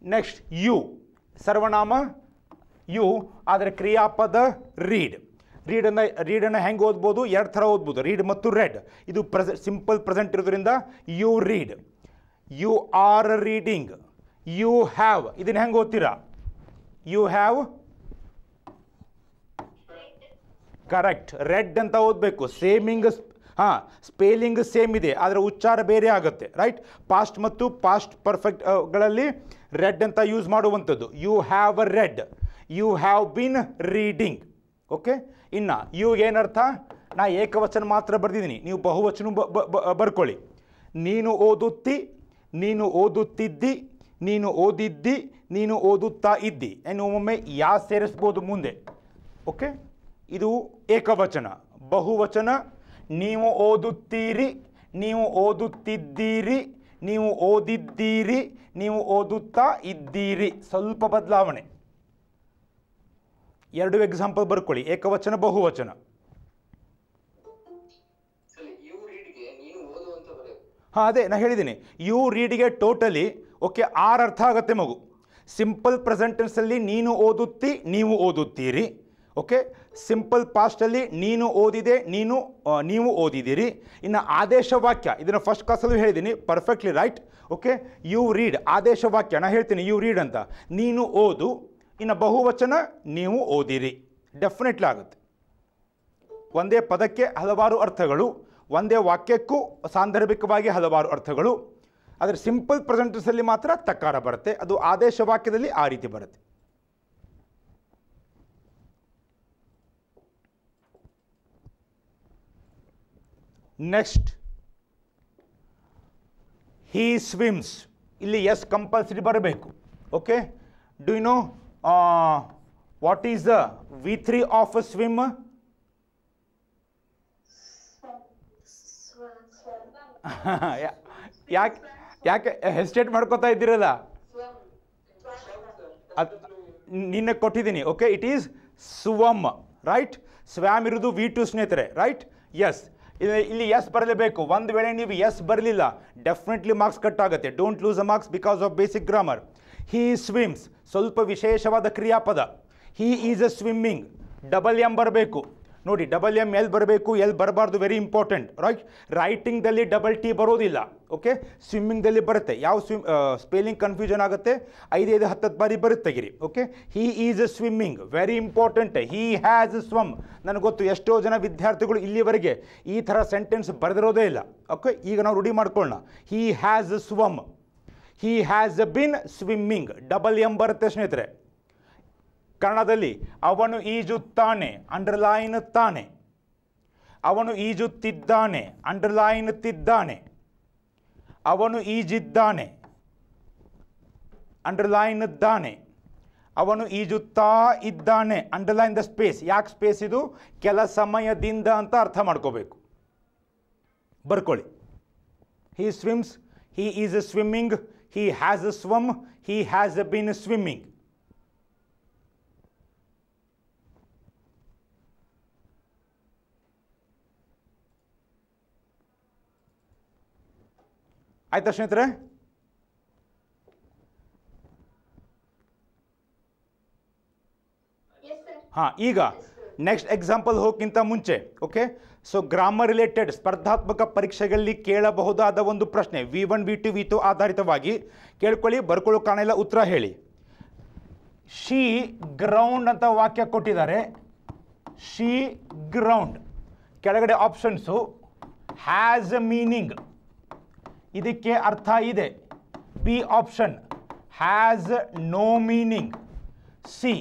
Next, you. Sarvanama, you are the Kriya Pada, read. Read and read and hang out bodu, yartha out read matu read. You do present, simple present to you read. You are reading. You have, it in hang You have correct read ಅಂತ ಓದಬೇಕು ಸೇಮಿಂಗ್ ಹಾಂ spelling same ಇದೆ ಆದರೆ ಉಚ್ಚಾರ ಬೇರೆ ಆಗುತ್ತೆ right past ಮತ್ತು past ಪರ್ಫೆಕ್ಟ್ಗಳಲ್ಲಿ ರೆಡ್ ಅಂತ ಯೂಸ್ ಮಾಡುವಂಥದ್ದು you have uh read you have been reading okay ಇನ್ನು ಯು ಏನರ್ಥ ನಾ ಏಕವಚನ ಮಾತ್ರ ಬರೆದಿದ್ದೀನಿ ನೀವು ಬಹುವಚನ ಬರ್ಕೊಳ್ಳಿ ನೀನು ಓದುತ್ತಿ ನೀನು ಓದುತ್ತಿದ್ದಿ ನೀನು ಓದಿದ್ದಿ ನೀನು ಓದುತ್ತಾ ಇದ್ದಿ ಏನು ಒಮ್ಮೊಮ್ಮೆ ಯಾ ಸೇರಿಸ್ಬೋದು ಮುಂದೆ ಓಕೆ ಇದು ಏಕವಚನ ಬಹುವಚನ ನೀವು ಓದುತ್ತೀರಿ ನೀವು ಓದುತ್ತಿದ್ದೀರಿ ನೀವು ಓದಿದ್ದೀರಿ ನೀವು ಓದುತ್ತಾ ಇದ್ದೀರಿ ಸ್ವಲ್ಪ ಬದಲಾವಣೆ ಎರಡು ಎಕ್ಸಾಂಪಲ್ ಬರ್ಕೊಳ್ಳಿ ಏಕವಚನ ಬಹುವಚನ ಹಾಂ ಅದೇ ನಾನು ಹೇಳಿದ್ದೀನಿ ಯು ರೀಡಿಗೆ ಟೋಟಲಿ ಓಕೆ ಆರು ಅರ್ಥ ಆಗತ್ತೆ ಮಗು ಸಿಂಪಲ್ ಪ್ರೆಸೆಂಟೆನ್ಸಲ್ಲಿ ನೀನು ಓದುತ್ತಿ ನೀವು ಓದುತ್ತೀರಿ ಓಕೆ ಸಿಂಪಲ್ ಪಾಸ್ಟಲ್ಲಿ ನೀನು ಓದಿದೆ ನೀನು ನೀವು ಓದಿದ್ದೀರಿ ಇನ್ನು ಆದೇಶ ವಾಕ್ಯ ಇದನ್ನು ಫಸ್ಟ್ ಕ್ಲಾಸಲ್ಲೂ ಹೇಳಿದ್ದೀನಿ perfectly right okay you read ಆದೇಶ ವಾಕ್ಯ ನಾನು ಹೇಳ್ತೀನಿ ಯು ರೀಡ್ ಅಂತ ನೀನು ಓದು ಇನ್ನು ಬಹುವಚನ ನೀವು ಓದಿರಿ ಡೆಫಿನೆಟ್ಲಿ ಆಗುತ್ತೆ ಒಂದೇ ಪದಕ್ಕೆ ಹಲವಾರು ಅರ್ಥಗಳು ಒಂದೇ ವಾಕ್ಯಕ್ಕೂ ಸಾಂದರ್ಭಿಕವಾಗಿ ಹಲವಾರು ಅರ್ಥಗಳು ಆದರೆ ಸಿಂಪಲ್ ಪ್ರೆಸೆಂಟೆನ್ಸಲ್ಲಿ ಮಾತ್ರ ತಕ್ಕಾರ ಬರುತ್ತೆ ಅದು ಆದೇಶ ವಾಕ್ಯದಲ್ಲಿ ಆ ರೀತಿ ಬರುತ್ತೆ ನೆಕ್ಸ್ಟ್ ಹಿ ಸ್ವಿಮ್ಸ್ ಇಲ್ಲಿ ಎಸ್ ಕಂಪಲ್ಸರಿ ಬರಬೇಕು okay do you know what is the V three of uh swim ಯಾಕೆ ಯಾಕೆ ಹೆಸ್ಟೇಟ್ ಮಾಡ್ಕೋತಾ ಇದ್ದೀರಲ್ಲ ನಿನ್ನೆ ಕೊಟ್ಟಿದ್ದೀನಿ okay it is swum right swam ಇರೋದು ವಿ ಟು ಸ್ನೇಹಿತರೆ ರೈಟ್ ಎಸ್ ಇಲ್ಲಿ ಎಸ್ ಬರಲೇಬೇಕು ಒಂದು ವೇಳೆ ನೀವು ಎಸ್ ಬರಲಿಲ್ಲ ಡೆಫಿನೆಟ್ಲಿ ಮಾರ್ಕ್ಸ್ ಕಟ್ ಆಗುತ್ತೆ don't lose uh marks because of basic grammar he swims ಸ್ವಲ್ಪ ವಿಶೇಷವಾದ ಕ್ರಿಯಾಪದ he is uh swimming double M ಬರಬೇಕು ನೋಡಿ ಡಬಲ್ ಎಮ್ ಎಲ್ಲಿ ಬರಬೇಕು ಎಲ್ಲಿ ಬರಬಾರ್ದು ವೆರಿ ಇಂಪಾರ್ಟೆಂಟ್ ರೈಟ್ ರೈಟಿಂಗ್ದಲ್ಲಿ ಡಬಲ್ ಟಿ ಬರೋದಿಲ್ಲ ಓಕೆ ಸ್ವಿಮ್ಮಿಂಗ್ದಲ್ಲಿ ಬರುತ್ತೆ ಯಾವ ಸ್ವಿಮ್ ಸ್ಪೆಲ್ಲಿಂಗ್ ಕನ್ಫ್ಯೂಷನ್ ಆಗುತ್ತೆ ಐದೈದು ಹತ್ತತ್ತು ಬಾರಿ ಬರುತ್ತೆ ಗಿರಿ okay he is uh swimming very important he has uh swum ನನಗೆ ಗೊತ್ತು ಎಷ್ಟೋ ಜನ ವಿದ್ಯಾರ್ಥಿಗಳು ಇಲ್ಲಿವರೆಗೆ ಈ ಥರ ಸೆಂಟೆನ್ಸ್ ಬರೆದಿರೋದೇ ಇಲ್ಲ ಓಕೆ ಈಗ ನಾವು ರೂಢಿ ಮಾಡ್ಕೊಳ್ಳೋಣ he has uh swum he has been swimming double M ಬರುತ್ತೆ ಸ್ನೇಹಿತರೆ ಕನ್ನಡದಲ್ಲಿ ಅವನು ಈಜುತ್ತಾನೆ ಅಂಡರ್ಲೈನ್ ತಾನೆ ಅವನು ಈಜುತ್ತಿದ್ದಾನೆ ಅಂಡರ್ಲೈನ್ ತಿದ್ದಾನೆ ಅವನು ಈಜಿದ್ದಾನೆ ಅಂಡರ್ಲೈನ್ ದಾನೆ ಅವನು ಈಜುತ್ತಾ ಇದ್ದಾನೆ ಅಂಡರ್ಲೈನ್ ದ ಸ್ಪೇಸ್ ಯಾಕೆ ಸ್ಪೇಸ್ ಇದು ಕೆಲ ಸಮಯದಿಂದ ಅಂತ ಅರ್ಥ ಮಾಡ್ಕೋಬೇಕು ಬರ್ಕೊಳ್ಳಿ he swims he is a swimming he has uh swum he has been swimming ಆಯ್ತಾ ಸ್ನೇಹಿತರೆ ಹಾ ಈಗ ನೆಕ್ಸ್ಟ್ ಎಕ್ಸಾಂಪಲ್ ಹೋಗಕ್ಕಿಂತ ಮುಂಚೆ ಓಕೆ ಸೊ ಗ್ರಾಮರ್ ರಿಲೇಟೆಡ್ ಸ್ಪರ್ಧಾತ್ಮಕ ಪರೀಕ್ಷೆಗಳಲ್ಲಿ ಕೇಳಬಹುದಾದ ಒಂದು ಪ್ರಶ್ನೆ V one V two V two ಆಧಾರಿತವಾಗಿ ಕೇಳ್ಕೊಳ್ಳಿ ಬರ್ಕೊಳ್ಳೋ ಕಾರಣ ಉತ್ತರ ಹೇಳಿ ಶಿ ಗ್ರೌಂಡ್ ಅಂತ ವಾಕ್ಯ ಕೊಟ್ಟಿದ್ದಾರೆ ಶಿ ಗ್ರೌಂಡ್ ಕೆಳಗಡೆ ಆಪ್ಷನ್ಸು ಹ್ಯಾಸ್ ಅ ಮೀನಿಂಗ್ ಇದಕ್ಕೆ ಅರ್ಥ ಇದೆ B option has no meaning C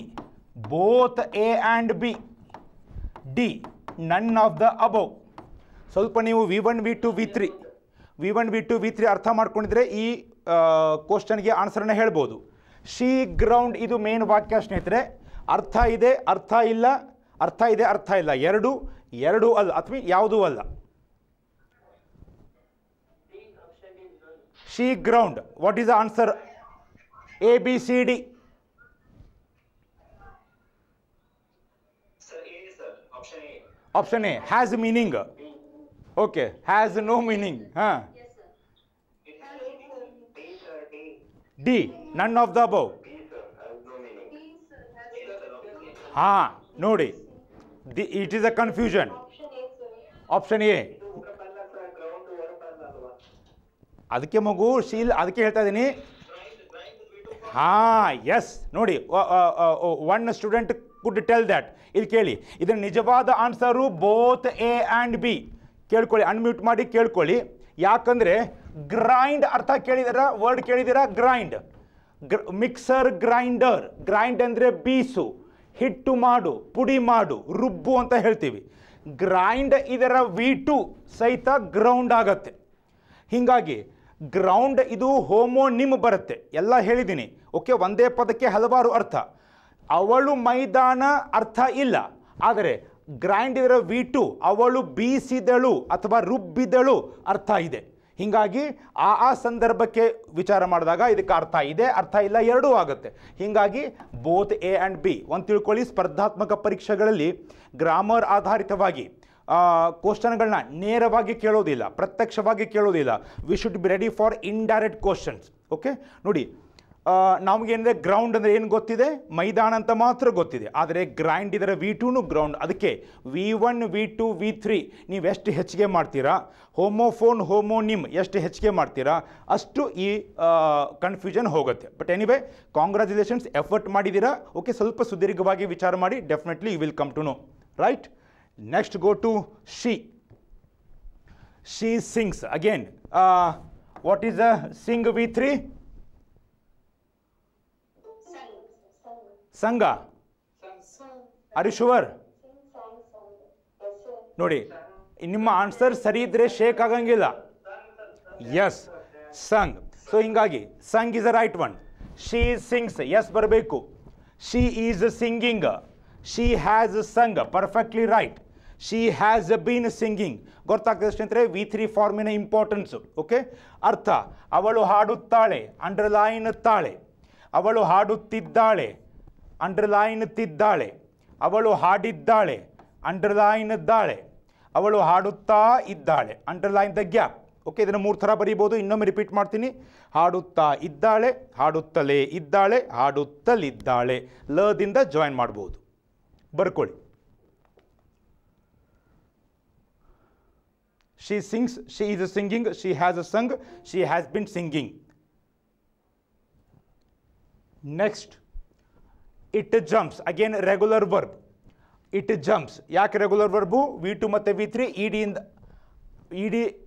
both A and B D none of the above ಸ್ವಲ್ಪ ನೀವು V one V two V three V one V two V three ಅರ್ಥ ಮಾಡ್ಕೊಂಡಿದ್ರೆ ಈ ಕ್ವಶನ್ಗೆ ಆನ್ಸರನ್ನ ಹೇಳ್ಬೋದು ಶಿ ಗ್ರೌಂಡ್ ಇದು ಮೇನ್ ವಾಕ್ಯ ಸ್ನೇಹಿತರೆ ಅರ್ಥ ಇದೆ ಅರ್ಥ ಇಲ್ಲ ಅರ್ಥ ಇದೆ ಅರ್ಥ ಇಲ್ಲ ಎರಡು ಎರಡು ಅಲ್ಲ ಅಥವಾ ಯಾವುದೂ ಅಲ್ಲ She ground. What is the answer? A, B, C, D. Sir, A, sir. Option A. Option A. Has meaning. Okay. Has no meaning. Huh? Yes, sir. D. None of the above. Ha? No the It is a confusion. Option A. ಅದಕ್ಕೆ ಮಗು ಶೀಲ್ ಅದಕ್ಕೆ ಹೇಳ್ತಾ ಇದ್ದೀನಿ ಹಾಂ yes ನೋಡಿ one student could tell that ಇಲ್ಲಿ ಕೇಳಿ ಇದರ ನಿಜವಾದ answer both A and B ಕೇಳ್ಕೊಳ್ಳಿ ಅನ್ಮ್ಯೂಟ್ ಮಾಡಿ ಕೇಳ್ಕೊಳ್ಳಿ ಯಾಕಂದರೆ ಗ್ರೈಂಡ್ ಅರ್ಥ ಕೇಳಿದ್ದೀರಾ ವರ್ಡ್ ಕೇಳಿದಿರಾ ಗ್ರೈಂಡ್ ಗ್ರ ಮಿಕ್ಸರ್ ಗ್ರೈಂಡರ್ ಗ್ರೈಂಡ್ ಅಂದರೆ ಬೀಸು ಹಿಟ್ಟು ಮಾಡು ಪುಡಿ ಮಾಡು ರುಬ್ಬು ಅಂತ ಹೇಳ್ತೀವಿ ಗ್ರೈಂಡ್ ಇದರ ವಿ ಟು ಸಹಿತ ಗ್ರೌಂಡ್ ಆಗತ್ತೆ ಹೀಗಾಗಿ ಗ್ರೌಂಡ್ ಇದು ಹೋಮೋನಿಮ್ ಬರುತ್ತೆ ಎಲ್ಲ ಹೇಳಿದ್ದೀನಿ ಓಕೆ ಒಂದೇ ಪದಕ್ಕೆ ಹಲವಾರು ಅರ್ಥ ಅವಳು ಮೈದಾನ ಅರ್ಥ ಇಲ್ಲ ಆದರೆ ಗ್ರೈಂಡ್ ಇದರ ವಿ ಟು ಅವಳು ಬೀಸಿದಳು ಅಥವಾ ರುಬ್ಬಿದಳು ಅರ್ಥ ಇದೆ ಹೀಗಾಗಿ ಆ ಆ ಸಂದರ್ಭಕ್ಕೆ ವಿಚಾರ ಮಾಡಿದಾಗ ಇದಕ್ಕೆ ಅರ್ಥ ಇದೆ ಅರ್ಥ ಇಲ್ಲ ಎರಡೂ ಆಗುತ್ತೆ ಹೀಗಾಗಿ ಬೋತ್ ಎ ಆ್ಯಂಡ್ ಬಿ ಒಂದು ತಿಳ್ಕೊಳ್ಳಿ ಸ್ಪರ್ಧಾತ್ಮಕ ಪರೀಕ್ಷೆಗಳಲ್ಲಿ ಗ್ರಾಮರ್ ಆಧಾರಿತವಾಗಿ ಕ್ವಶನ್ಗಳನ್ನ ನೇರವಾಗಿ ಕೇಳೋದಿಲ್ಲ ಪ್ರತ್ಯಕ್ಷವಾಗಿ ಕೇಳೋದಿಲ್ಲ we should be ready for indirect questions okay ನೋಡಿ ನಮಗೇನಂದರೆ ಗ್ರೌಂಡ್ ಅಂದರೆ ಏನು ಗೊತ್ತಿದೆ ಮೈದಾನ ಅಂತ ಮಾತ್ರ ಗೊತ್ತಿದೆ ಆದರೆ ಗ್ರೈಂಡ್ ಇದರ ವಿ ಟೂನು ಗ್ರೌಂಡ್ ಅದಕ್ಕೆ V one V two V three ನೀವು ಎಷ್ಟು ಹೆಚ್ಚಿಗೆ ಮಾಡ್ತೀರಾ ಹೋಮೋಫೋನ್ ನಿಮ್ ಎಷ್ಟು ಹೆಚ್ಚಿಗೆ ಮಾಡ್ತೀರಾ ಅಷ್ಟು ಈ ಕನ್ಫ್ಯೂಷನ್ ಹೋಗುತ್ತೆ ಬಟ್ ಎನಿವೆ ಕಾಂಗ್ರ್ಯಾಚುಲೇಷನ್ಸ್ ಎಫರ್ಟ್ ಮಾಡಿದ್ದೀರಾ ಓಕೆ ಸ್ವಲ್ಪ ಸುದೀರ್ಘವಾಗಿ ವಿಚಾರ ಮಾಡಿ definitely you will come to know right Next, go to she. She sings again. Uh, what is the sing V3? Sang. Sangha. Sang. Are you sure? Sang. Sang. Sang. answer Saridre Sheikh Agangila. Yes. Sang. So, Ingagi. Sang is the right one. She sings. Yes, Barbeku. She is singing. She has sung. Perfectly right. She has been singing ಗೊತ್ತಾಗ್ತದೆ ಅಂದರೆ V three ಫಾರ್ಮಿನ importance okay ಅರ್ಥ ಅವಳು ಹಾಡುತ್ತಾಳೆ underline ತಾಳೆ ಅವಳು ಹಾಡುತ್ತಿದ್ದಾಳೆ underline ತಿದ್ದಾಳೆ ಅವಳು ಹಾಡಿದ್ದಾಳೆ underline ದಾಳೆ ಅವಳು ಹಾಡುತ್ತಾ ಇದ್ದಾಳೆ ಅಂಡರ್ಲೈನ್ ದ ಗ್ಯಾಪ್ ಓಕೆ ಇದನ್ನು ಮೂರು ಥರ ಬರೀಬೋದು ಇನ್ನೊಮ್ಮೆ ರಿಪೀಟ್ ಮಾಡ್ತೀನಿ ಹಾಡುತ್ತಾ ಇದ್ದಾಳೆ ಹಾಡುತ್ತಲೇ ಇದ್ದಾಳೆ ಹಾಡುತ್ತಲಿದ್ದಾಳೆ ಲದಿಂದ ಜಾಯಿನ್ ಮಾಡ್ಬೋದು ಬರ್ಕೊಳ್ಳಿ She sings, she is singing, she has sung, she has been singing. Next, it jumps. Again, regular verb. It jumps. Yak regular verb, V2 Mate V3, ED in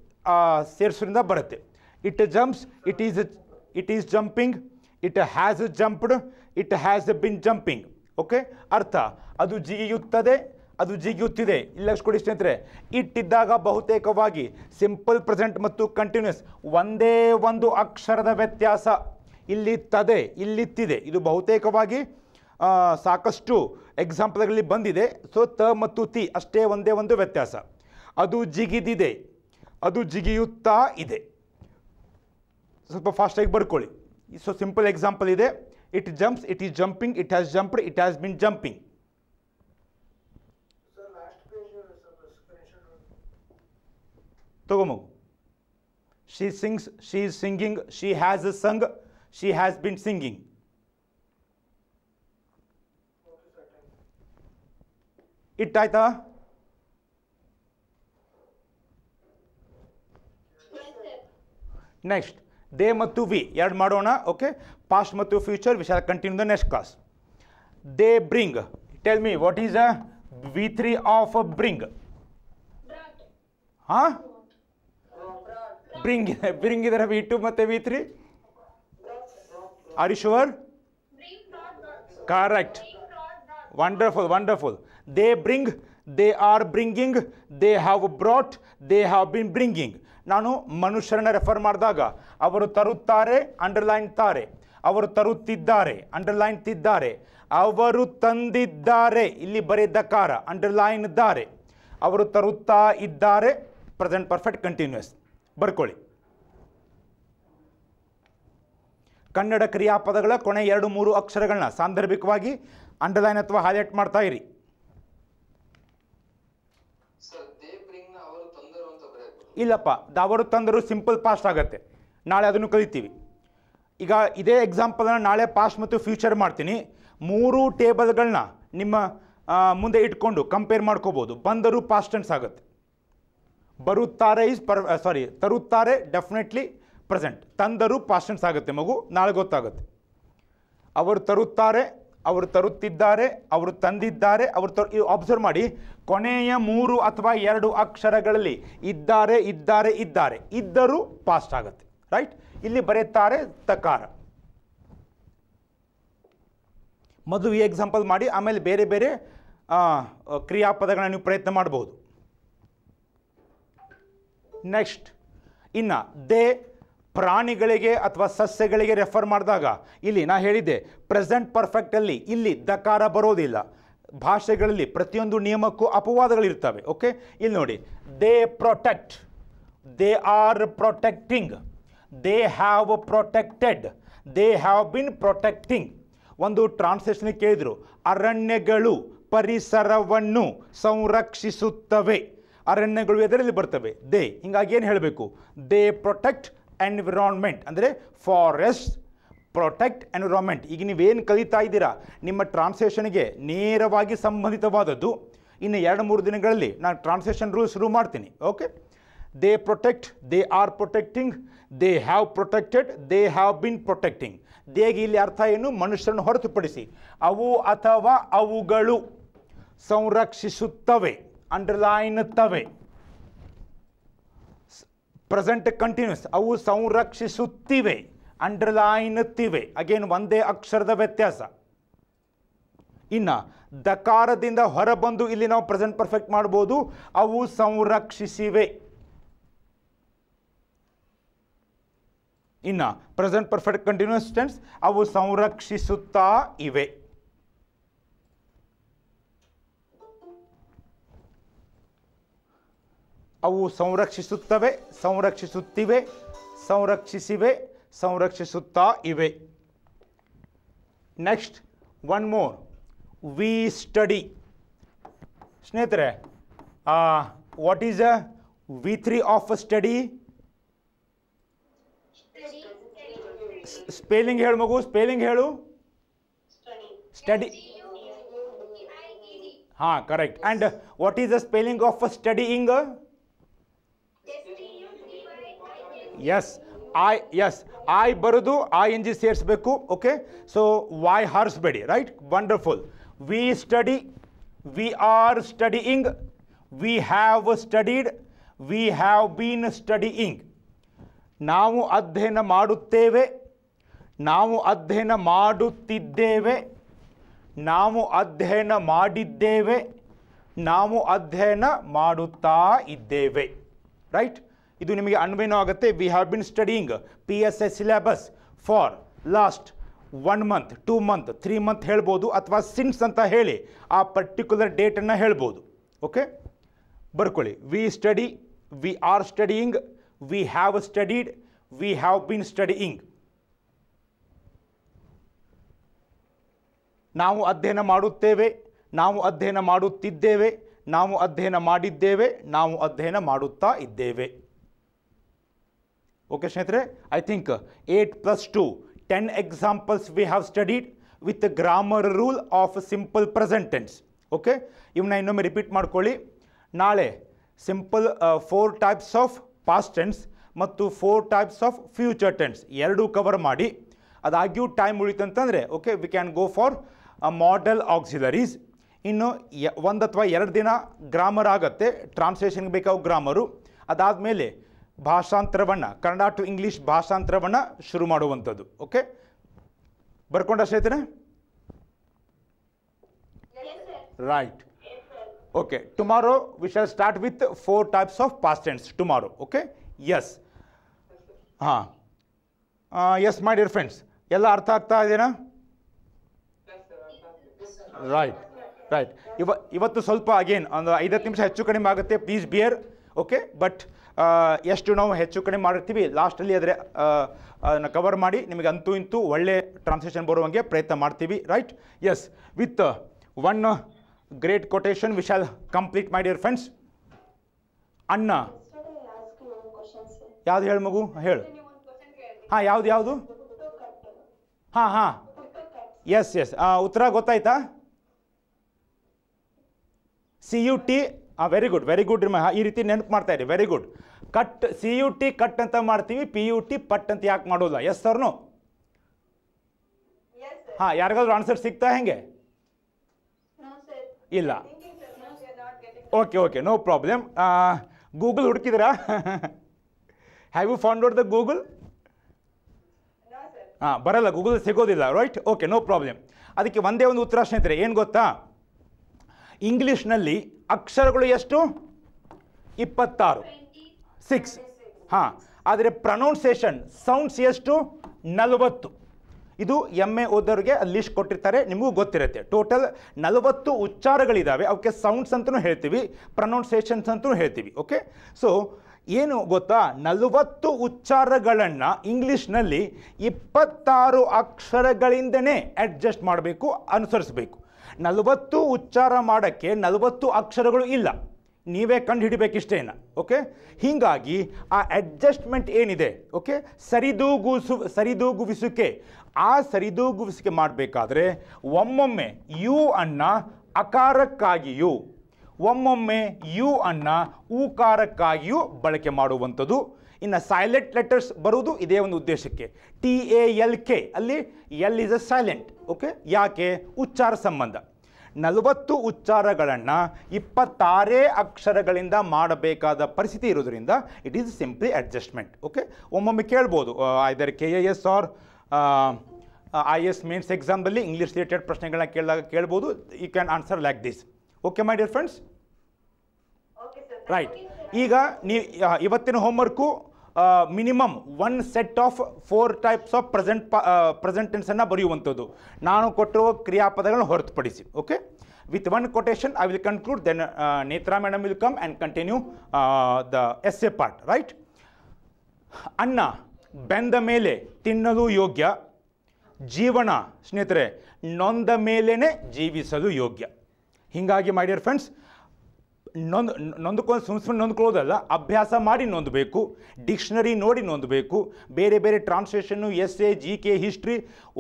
Bharate. It jumps, it is it is jumping, it has jumped, it has been jumping. Okay? Artha Adu Jiyuttade ಅದು ಜಿಗಿಯುತ್ತಿದೆ ಇಲ್ಲಿ ಕೊಡಿ ಸ್ನೇಹಿತರೆ ಇಟ್ಟಿದ್ದಾಗ ಬಹುತೇಕವಾಗಿ simple present ಮತ್ತು continuous ಒಂದೇ ಒಂದು ಅಕ್ಷರದ ವ್ಯತ್ಯಾಸ ಇಲ್ಲಿತ್ತದೆ ಇಲ್ಲಿತ್ತಿದೆ ಇದು ಬಹುತೇಕವಾಗಿ ಸಾಕಷ್ಟು ಎಕ್ಸಾಂಪಲ್ಗಳಲ್ಲಿ ಬಂದಿದೆ ಸೊ ತ ಮತ್ತು ತಿ ಅಷ್ಟೇ ಒಂದೇ ಒಂದು ವ್ಯತ್ಯಾಸ ಅದು ಜಿಗಿದಿದೆ ಅದು ಜಿಗಿಯುತ್ತಾ ಇದೆ ಸ್ವಲ್ಪ ಫಾಸ್ಟಾಗಿ ಬರ್ಕೊಳ್ಳಿ ಸೊ ಸಿಂಪಲ್ ಎಕ್ಸಾಂಪಲ್ ಇದೆ it jumps it is jumping it has jumped it has been jumping तक she sings she is singing she has a sung she has been singing it आयता नेक्स्ट दे मत V एडोण okay past मत future which are continue the next class they bring tell me what is a V three of a bring हाँ bring bring sure correct wonderful wonderful they bring they are bringing they have brought they have been bringing ನಾನು ಮನುಷ್ಯರನ್ನ refer ಮಾಡಿದಾಗ ಅವರು ತರುತ್ತಾರೆ underline ತಾರೆ ಅವರು ತರುತ್ತಿದ್ದಾರೆ underline ತಿದ್ದಾರೆ ಅವರು ತಂದಿದ್ದಾರೆ ಇಲ್ಲಿ ಬರೆದ ಕಾರ ಅಂಡರ್ಲೈನ್ ಅವರು ತರುತ್ತಾ ಇದ್ದಾರೆ ಪ್ರೆಸೆಂಟ್ ಪರ್ಫೆಕ್ಟ್ ಕಂಟಿನ್ಯೂಸ್ ಬರ್ಕೊಳ್ಳಿ ಕನ್ನಡ ಕ್ರಿಯಾಪದಗಳ ಕೊನೆ ಎರಡು ಮೂರು ಅಕ್ಷರಗಳನ್ನ ಸಾಂದರ್ಭಿಕವಾಗಿ ಅಂಡರ್ಲೈನ್ ಅಥವಾ ಹೈಲೈಟ್ ಮಾಡ್ತಾ ಇರಿ ಇಲ್ಲಪ್ಪ ಅವರು ತಂದರು ಸಿಂಪಲ್ ಪಾಸ್ಟ್ ಆಗುತ್ತೆ ನಾಳೆ ಅದನ್ನು ಕಲಿತೀವಿ ಈಗ ಇದೇ ಎಕ್ಸಾಂಪಲ್ನ ನಾಳೆ ಪಾಸ್ಟ್ ಮತ್ತು ಫ್ಯೂಚರ್ ಮಾಡ್ತೀನಿ ಮೂರು ಟೇಬಲ್ಗಳನ್ನ ನಿಮ್ಮ ಮುಂದೆ ಇಟ್ಕೊಂಡು ಕಂಪೇರ್ ಮಾಡ್ಕೋಬೋದು ಬಂದರೂ ಪಾಸ್ಟ್ ಟೆನ್ಸ್ ಆಗುತ್ತೆ ಬರುತ್ತಾರೆ ಈಸ್ ಪರ್ ಸಾರಿ ತರುತ್ತಾರೆ ಡೆಫಿನೆಟ್ಲಿ ಪ್ರೆಸೆಂಟ್ ತಂದರು ಪಾಸ್ಟೆನ್ಸ್ ಆಗುತ್ತೆ ಮಗು ನಾಳೆ ಗೊತ್ತಾಗುತ್ತೆ ಅವರು ತರುತ್ತಾರೆ ಅವರು ತರುತ್ತಿದ್ದಾರೆ ಅವರು ತಂದಿದ್ದಾರೆ ಅವರು ತರು ಅಬ್ಸರ್ವ್ ಮಾಡಿ ಕೊನೆಯ ಮೂರು ಅಥವಾ ಎರಡು ಅಕ್ಷರಗಳಲ್ಲಿ ಇದ್ದಾರೆ ಇದ್ದಾರೆ ಇದ್ದಾರೆ ಇದ್ದರೂ ಪಾಸ್ಟ್ ಆಗುತ್ತೆ ರೈಟ್ ಇಲ್ಲಿ ಬರೆಯುತ್ತಾರೆ ತಕಾರ ಮದುವೆ ಎಕ್ಸಾಂಪಲ್ ಮಾಡಿ ಆಮೇಲೆ ಬೇರೆ ಬೇರೆ ಕ್ರಿಯಾಪದಗಳನ್ನು ನೀವು ಪ್ರಯತ್ನ ಮಾಡಬಹುದು ನೆಕ್ಸ್ಟ್ ಇನ್ನು ದೇ ಪ್ರಾಣಿಗಳಿಗೆ ಅಥವಾ ಸಸ್ಯಗಳಿಗೆ ರೆಫರ್ ಮಾಡಿದಾಗ ಇಲ್ಲಿ ನಾ ಹೇಳಿದ್ದೆ ಪ್ರೆಸೆಂಟ್ ಪರ್ಫೆಕ್ಟಲ್ಲಿ ಇಲ್ಲಿ ದಕಾರ ಬರೋದಿಲ್ಲ ಭಾಷೆಗಳಲ್ಲಿ ಪ್ರತಿಯೊಂದು ನಿಯಮಕ್ಕೂ ಅಪವಾದಗಳಿರ್ತವೆ ಓಕೆ ಇಲ್ಲಿ ನೋಡಿ they protect they are protecting they have protected they have been protecting ಒಂದು ಟ್ರಾನ್ಸ್ಲೇಷನ್ ಕೇಳಿದ್ರು ಅರಣ್ಯಗಳು ಪರಿಸರವನ್ನು ಸಂರಕ್ಷಿಸುತ್ತವೆ ಅರಣ್ಯಗಳು ಎದರಲ್ಲಿ ಬರ್ತವೆ ದೇ ಹಿಂಗಾಗಿ ಏನು ಹೇಳಬೇಕು ದೇ ಪ್ರೊಟೆಕ್ಟ್ ಎನ್ವಿರಾನ್ಮೆಂಟ್ ಅಂದರೆ ಫಾರೆಸ್ಟ್ ಪ್ರೊಟೆಕ್ಟ್ ಎನ್ವಿರಾನ್ಮೆಂಟ್ ಈಗ ನೀವೇನು ಕಲಿತಾ ಇದ್ದೀರಾ ನಿಮ್ಮ ಟ್ರಾನ್ಸ್ಲೇಷನ್ಗೆ ನೇರವಾಗಿ ಸಂಬಂಧಿತವಾದದ್ದು ಇನ್ನು ಎರಡು ಮೂರು ದಿನಗಳಲ್ಲಿ ನಾನು ಟ್ರಾನ್ಸ್ಲೇಷನ್ ರೂಲ್ ಶುರು ಮಾಡ್ತೀನಿ okay they protect they are protecting they have protected they have been protecting ದೇಗೆ ಇಲ್ಲಿ ಅರ್ಥ ಏನು ಮನುಷ್ಯರನ್ನು ಹೊರತುಪಡಿಸಿ ಅವು ಅಥವಾ ಅವುಗಳು ಸಂರಕ್ಷಿಸುತ್ತವೆ ಅಂಡರ್ಲೈನ್ ತವೆ ಪ್ರೆಸೆಂಟ್ ಕಂಟಿನ್ಯೂಸ್ ಅವು ಸಂರಕ್ಷಿಸುತ್ತಿವೆ ಅಂಡರ್ಲೈನ್ತಿವೆ ಅಗೇನ್ ಒಂದೇ ಅಕ್ಷರದ ವ್ಯತ್ಯಾಸ ಇನ್ನು ದಕಾರದಿಂದ ಹೊರಬಂದು ಇಲ್ಲಿ ನಾವು ಪ್ರೆಸೆಂಟ್ ಪರ್ಫೆಕ್ಟ್ ಮಾಡ್ಬೋದು ಅವು ಸಂರಕ್ಷಿಸಿವೆ ಇನ್ನು ಪ್ರೆಸೆಂಟ್ ಪರ್ಫೆಕ್ಟ್ ಕಂಟಿನ್ಯೂಸ್ ಟೆನ್ಸ್ ಅವು ಸಂರಕ್ಷಿಸುತ್ತಾ ಇವೆ ಅವು ಸಂರಕ್ಷಿಸುತ್ತವೆ ಸಂರಕ್ಷಿಸುತ್ತಿವೆ ಸಂರಕ್ಷಿಸಿವೆ ಸಂರಕ್ಷಿಸುತ್ತಾ ಇವೆ next one more V study ಸ್ನೇಹಿತರೆ what is a V three of study spelling ಹೇಳು ಮಗು ಸ್ಪೆಲ್ಲಿಂಗ್ ಹೇಳು ಸ್ಟಡಿ ಹಾಂ correct and what is the spelling of studying yes I yes I ಬರೋದು ಐ ಎನ್ ಜಿ ಸೇರಿಸ್ಬೇಕು ಓಕೆ ಸೊ ವಾಯ್ ಹಾರಿಸ್ಬೇಡಿ right wonderful we study we are studying we have studied we have been studying ನಾವು ಅಧ್ಯಯನ ಮಾಡುತ್ತೇವೆ ನಾವು ಅಧ್ಯಯನ ಮಾಡುತ್ತಿದ್ದೇವೆ ನಾವು ಅಧ್ಯಯನ ಮಾಡಿದ್ದೇವೆ ನಾವು ಅಧ್ಯಯನ ಮಾಡುತ್ತಾ ಇದ್ದೇವೆ ರೈಟ್ ಇದು ನಿಮಗೆ ಅನ್ವಯನೂ ಆಗುತ್ತೆ we have been studying P S S syllabus for last one month two month three month ಹೇಳ್ಬೋದು ಅಥವಾ ಸಿನ್ಸ್ ಅಂತ ಹೇಳಿ ಆ ಪರ್ಟಿಕ್ಯುಲರ್ ಡೇಟನ್ನು ಹೇಳ್ಬೋದು ಓಕೆ ಬರ್ಕೊಳ್ಳಿ we study we are studying we have studied we have been studying ನಾವು ಅಧ್ಯಯನ ಮಾಡುತ್ತೇವೆ ನಾವು ಅಧ್ಯಯನ ಮಾಡುತ್ತಿದ್ದೇವೆ ನಾವು ಅಧ್ಯಯನ ಮಾಡಿದ್ದೇವೆ ನಾವು ಅಧ್ಯಯನ ಮಾಡುತ್ತಾ ಇದ್ದೇವೆ ओके ಸ್ನೇಹಿತರೆ I think 8 + 2 10 examples we have studied with the grammar rule of simple present tense okay ಇವನ ಇನ್ನೊಮ್ಮೆ ರಿಪೀಟ್ ಮಾಡ್ಕೊಳ್ಳಿ ನಾಳೆ simple four types of past tense ಮತ್ತು four types of future tense ಎರಡು ಕವರ್ ಮಾಡಿ ಅದartifactId ಟೈಮ್ ಉಳಿತಂತಂದ್ರೆ okay we can go for modal auxiliaries ಇನ್ನು ಒಂದ ಅಥವಾ ಎರಡು ದಿನ ಗ್ರಾಮರ್ ಆಗುತ್ತೆ ಟ್ರಾನ್ಸ್‌ಲೇಷನ್ ಬೇಕو ಗ್ರಾಮರ್ ಅದಾದ ಮೇಲೆ ಭಾಷಾಂತರವನ್ನು ಕನ್ನಡ ಟು ಇಂಗ್ಲೀಷ್ ಭಾಷಾಂತರವನ್ನು ಶುರು ಮಾಡುವಂಥದ್ದು ಓಕೆ ಬರ್ಕೊಂಡ ಸ್ನೇಹಿತರೆ right okay tomorrow we shall start with four types of past tomorrow okay yes ಹಾಂ ಎಸ್ ಮೈ ಡಿಯರ್ ಫ್ರೆಂಡ್ಸ್ ಎಲ್ಲ ಅರ್ಥ ಆಗ್ತಾ ಇದೆಯಾ ರೈಟ್ ರೈಟ್ ಇವ ಇವತ್ತು ಸ್ವಲ್ಪ ಅಗೇನ್ ಒಂದು ಐದತ್ತು ನಿಮಿಷ ಹೆಚ್ಚು ಕಡಿಮೆ ಆಗುತ್ತೆ please bear okay but uh, ಎಷ್ಟು ನಾವು ಹೆಚ್ಚು ಕಡಿಮೆ ಮಾಡಿರ್ತೀವಿ ಲಾಸ್ಟಲ್ಲಿ ಅದರ ಅದನ್ನು ಕವರ್ ಮಾಡಿ ನಿಮಗೆ ಅಂತೂ ಇಂತೂ ಒಳ್ಳೆ ಟ್ರಾನ್ಸ್ಲೇಷನ್ ಬರುವಂಗೆ ಪ್ರಯತ್ನ ಮಾಡ್ತೀವಿ right yes with one great quotation we shall complete my dear friends ಅಣ್ಣ ಯಾವ್ದು ಹೇಳು ಮಗು ಹೇಳು ಹಾಂ ಯಾವುದು ಯಾವುದು ಹಾಂ ಹಾಂ ಎಸ್ ಎಸ್ ಉತ್ತರ ಗೊತ್ತಾಯ್ತಾ ಸಿ ಯು ಟಿ ಹಾಂ ವೆರಿ ಗುಡ್ ವೆರಿ ಗುಡ್ ಈ ರೀತಿ ನೆನಪು ಮಾಡ್ತಾ ಇರಿ very good cut C U T cut ಅಂತ ಮಾಡ್ತೀವಿ ಪಿ ಯು ಟಿ ಪಟ್ ಅಂತ ಯಾಕೆ ಮಾಡೋಲ್ಲ ಎಸ್ ಸರ್ನು ಹಾಂ ಯಾರಿಗಾದ್ರೂ ಆನ್ಸರ್ ಸಿಗ್ತಾ ಹೆಂಗೆ ಇಲ್ಲ okay okay no problem Google ಹುಡುಕಿದ್ರಾ have you found out the Google ಹಾಂ ಬರಲ್ಲ ಗೂಗಲ್ ಸಿಗೋದಿಲ್ಲ ರೈಟ್ ಓಕೆ ನೋ ಪ್ರಾಬ್ಲಮ್ ಅದಕ್ಕೆ ಒಂದೇ ಒಂದು ಉತ್ತರ ಸ್ನೇಹಿತರೆ ಏನು ಗೊತ್ತಾ ಇಂಗ್ಲೀಷ್ನಲ್ಲಿ ಅಕ್ಷರಗಳು ಎಷ್ಟು ಇಪ್ಪತ್ತಾರು ಸಿಕ್ಸ್ ಹಾಂ ಆದರೆ ಪ್ರನೌನ್ಸೇಷನ್ ಸೌಂಡ್ಸ್ ಎಷ್ಟು ನಲವತ್ತು ಇದು ಎಮ್ ಎ ಓದೋರಿಗೆ ಲಿಸ್ಟ್ ಕೊಟ್ಟಿರ್ತಾರೆ ನಿಮಗೂ ಗೊತ್ತಿರುತ್ತೆ ಟೋಟಲ್ ನಲವತ್ತು ಉಚ್ಚಾರಗಳಿದ್ದಾವೆ ಅವಕ್ಕೆ ಸೌಂಡ್ಸ್ ಅಂತಲೂ ಹೇಳ್ತೀವಿ ಪ್ರನೌನ್ಸೇಷನ್ಸ್ ಅಂತಲೂ ಹೇಳ್ತೀವಿ ಓಕೆ ಸೊ ಏನು ಗೊತ್ತಾ ನಲವತ್ತು ಉಚ್ಚಾರಗಳನ್ನು ಇಂಗ್ಲೀಷ್ನಲ್ಲಿ ಇಪ್ಪತ್ತಾರು ಅಕ್ಷರಗಳಿಂದನೇ ಅಡ್ಜಸ್ಟ್ ಮಾಡಬೇಕು ಅನುಸರಿಸಬೇಕು ನಲವತ್ತು ಉಚ್ಚಾರ ಮಾಡೋಕ್ಕೆ ನಲವತ್ತು ಅಕ್ಷರಗಳು ಇಲ್ಲ ನೀವೇ ಕಂಡು ಓಕೆ ಹೀಗಾಗಿ ಆ ಅಡ್ಜಸ್ಟ್ಮೆಂಟ್ ಏನಿದೆ ಓಕೆ ಸರಿದೂಗುಸು ಸರಿದೂಗುವಿಸುಕೆ ಆ ಸರಿದೂಗುವಿಸುಕೆ ಮಾಡಬೇಕಾದ್ರೆ ಒಮ್ಮೊಮ್ಮೆ ಯು ಅನ್ನ ಅಕಾರಕ್ಕಾಗಿಯೂ ಒಮ್ಮೊಮ್ಮೆ ಯು ಅನ್ನ ಊಕಾರಕ್ಕಾಗಿಯೂ ಬಳಕೆ ಮಾಡುವಂಥದ್ದು ಇನ್ನು ಸೈಲೆಂಟ್ ಲೆಟರ್ಸ್ ಬರುವುದು ಇದೇ ಒಂದು ಉದ್ದೇಶಕ್ಕೆ ಟಿ ಎ ಎಲ್ ಕೆ ಅಲ್ಲಿ L is a silent okay ಯಾಕೆ ಉಚ್ಚಾರ ಸಂಬಂಧ ನಲವತ್ತು ಉಚ್ಚಾರಗಳನ್ನು ಇಪ್ಪತ್ತಾರೇ ಅಕ್ಷರಗಳಿಂದ ಮಾಡಬೇಕಾದ ಪರಿಸ್ಥಿತಿ ಇರೋದರಿಂದ it is simply adjustment okay ಒಮ್ಮೊಮ್ಮೆ ಕೇಳ್ಬೋದು ಇದರ K A S R I S means ಎಕ್ಸಾಮ್ದಲ್ಲಿ ಇಂಗ್ಲೀಷ್ ರಿಲೇಟೆಡ್ ಪ್ರಶ್ನೆಗಳನ್ನ ಕೇಳಿದಾಗ ಕೇಳ್ಬೋದು you can answer like this okay my dear friends right ಈಗ ನೀವು ಇವತ್ತಿನ homework minimum one set of four types of present present ಪ್ರೆಸೆಂಟೆನ್ಸನ್ನು ಬರೆಯುವಂಥದ್ದು ನಾನು ಕೊಟ್ಟಿರುವ ಕ್ರಿಯಾಪದಗಳನ್ನು ಹೊರತುಪಡಿಸಿ okay with one quotation I will conclude then Netra madam will come and continue the S A part right ಅನ್ನ ಬೆಂದ ಮೇಲೆ ತಿನ್ನಲು ಯೋಗ್ಯ ಜೀವನ ಸ್ನೇಹಿತರೆ ನೊಂದ ಮೇಲೇ ಜೀವಿಸಲು ಯೋಗ್ಯ ಹೀಗಾಗಿ ಮೈ ಡಿಯರ್ ಫ್ರೆಂಡ್ಸ್ ನೊಂದು ನೊಂದ್ಕೊಂಡು ಸುಮ್ಮ ಸುಮ್ಮನೆ ನೊಂದ್ಕೊಳ್ಳೋದಲ್ಲ ಅಭ್ಯಾಸ ಮಾಡಿ ನೊಂದಬೇಕು ಡಿಕ್ಷನರಿ ನೋಡಿ ನೊಂದಬೇಕು ಬೇರೆ ಬೇರೆ ಟ್ರಾನ್ಸ್ಲೇಷನ್ನು S A G K history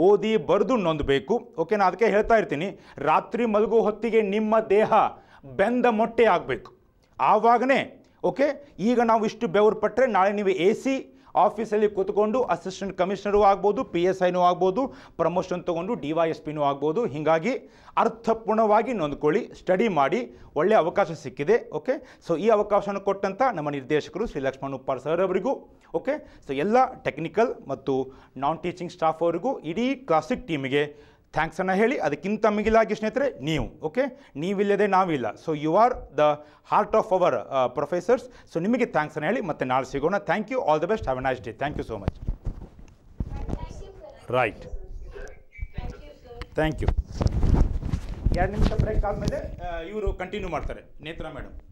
ಓದಿ ಬರೆದು ನೊಂದಬೇಕು ಓಕೆ ನಾನು ಅದಕ್ಕೆ ಹೇಳ್ತಾ ಇರ್ತೀನಿ ರಾತ್ರಿ ಮಲಗೋ ಹೊತ್ತಿಗೆ ನಿಮ್ಮ ದೇಹ ಬೆಂದ ಮೊಟ್ಟೆ ಆಗಬೇಕು ಆವಾಗನೇ ಓಕೆ ಈಗ ನಾವು ಇಷ್ಟು ಬೆವರು ಪಟ್ಟರೆ ನಾಳೆ ನೀವು ಎ ಸಿ ಆಫೀಸಲ್ಲಿ ಕೂತ್ಕೊಂಡು ಅಸಿಸ್ಟೆಂಟ್ ಕಮಿಷನರು ಆಗ್ಬೋದು ಪಿ ಎಸ್ ಐನೂ ಆಗ್ಬೋದು ಪ್ರಮೋಷನ್ ತೊಗೊಂಡು ಡಿ ವೈ ಎಸ್ ಪಿನೂ ಆಗ್ಬೋದು ಹೀಗಾಗಿ ಅರ್ಥಪೂರ್ಣವಾಗಿ ನೊಂದ್ಕೊಳ್ಳಿ ಸ್ಟಡಿ ಮಾಡಿ ಒಳ್ಳೆಯ ಅವಕಾಶ ಸಿಕ್ಕಿದೆ ಓಕೆ ಸೊ ಈ ಅವಕಾಶವನ್ನು ಕೊಟ್ಟಂಥ ನಮ್ಮ ನಿರ್ದೇಶಕರು ಶ್ರೀ ಲಕ್ಷ್ಮಣ್ ಉಪ್ಪಾರ್ ಸರ್ ಅವರಿಗೂ ಓಕೆ ಸೊ ಎಲ್ಲ ಟೆಕ್ನಿಕಲ್ ಮತ್ತು ನಾನ್ ಟೀಚಿಂಗ್ ಸ್ಟಾಫ್ ಅವರಿಗೂ ಇಡೀ ಕ್ಲಾಸಿಕ್ ಟೀಮಿಗೆ ಥ್ಯಾಂಕ್ಸ್ ಅನ್ನ ಹೇಳಿ ಅದಕ್ಕಿಂತ ಮಿಗಿಲಾಗಿ ಸ್ನೇಹಿತರೆ ನೀವು ಓಕೆ ನೀವಿಲ್ಲದೆ ನಾವಿಲ್ಲ so you are the heart of our professors so ನಿಮಗೆ ಥ್ಯಾಂಕ್ಸ್ ಅನ್ನ ಹೇಳಿ ಮತ್ತೆ ನಾಳೆ ಸಿಗೋಣ thank you all the best have a nice day thank you so much right thank you ಎರಡು ನಿಮಿಷ ಬ್ರೇಕ್ ಆದಮೇಲೆ ಇವರು ಕಂಟಿನ್ಯೂ ಮಾಡ್ತಾರೆ ನೇತ್ರ ಮೇಡಮ್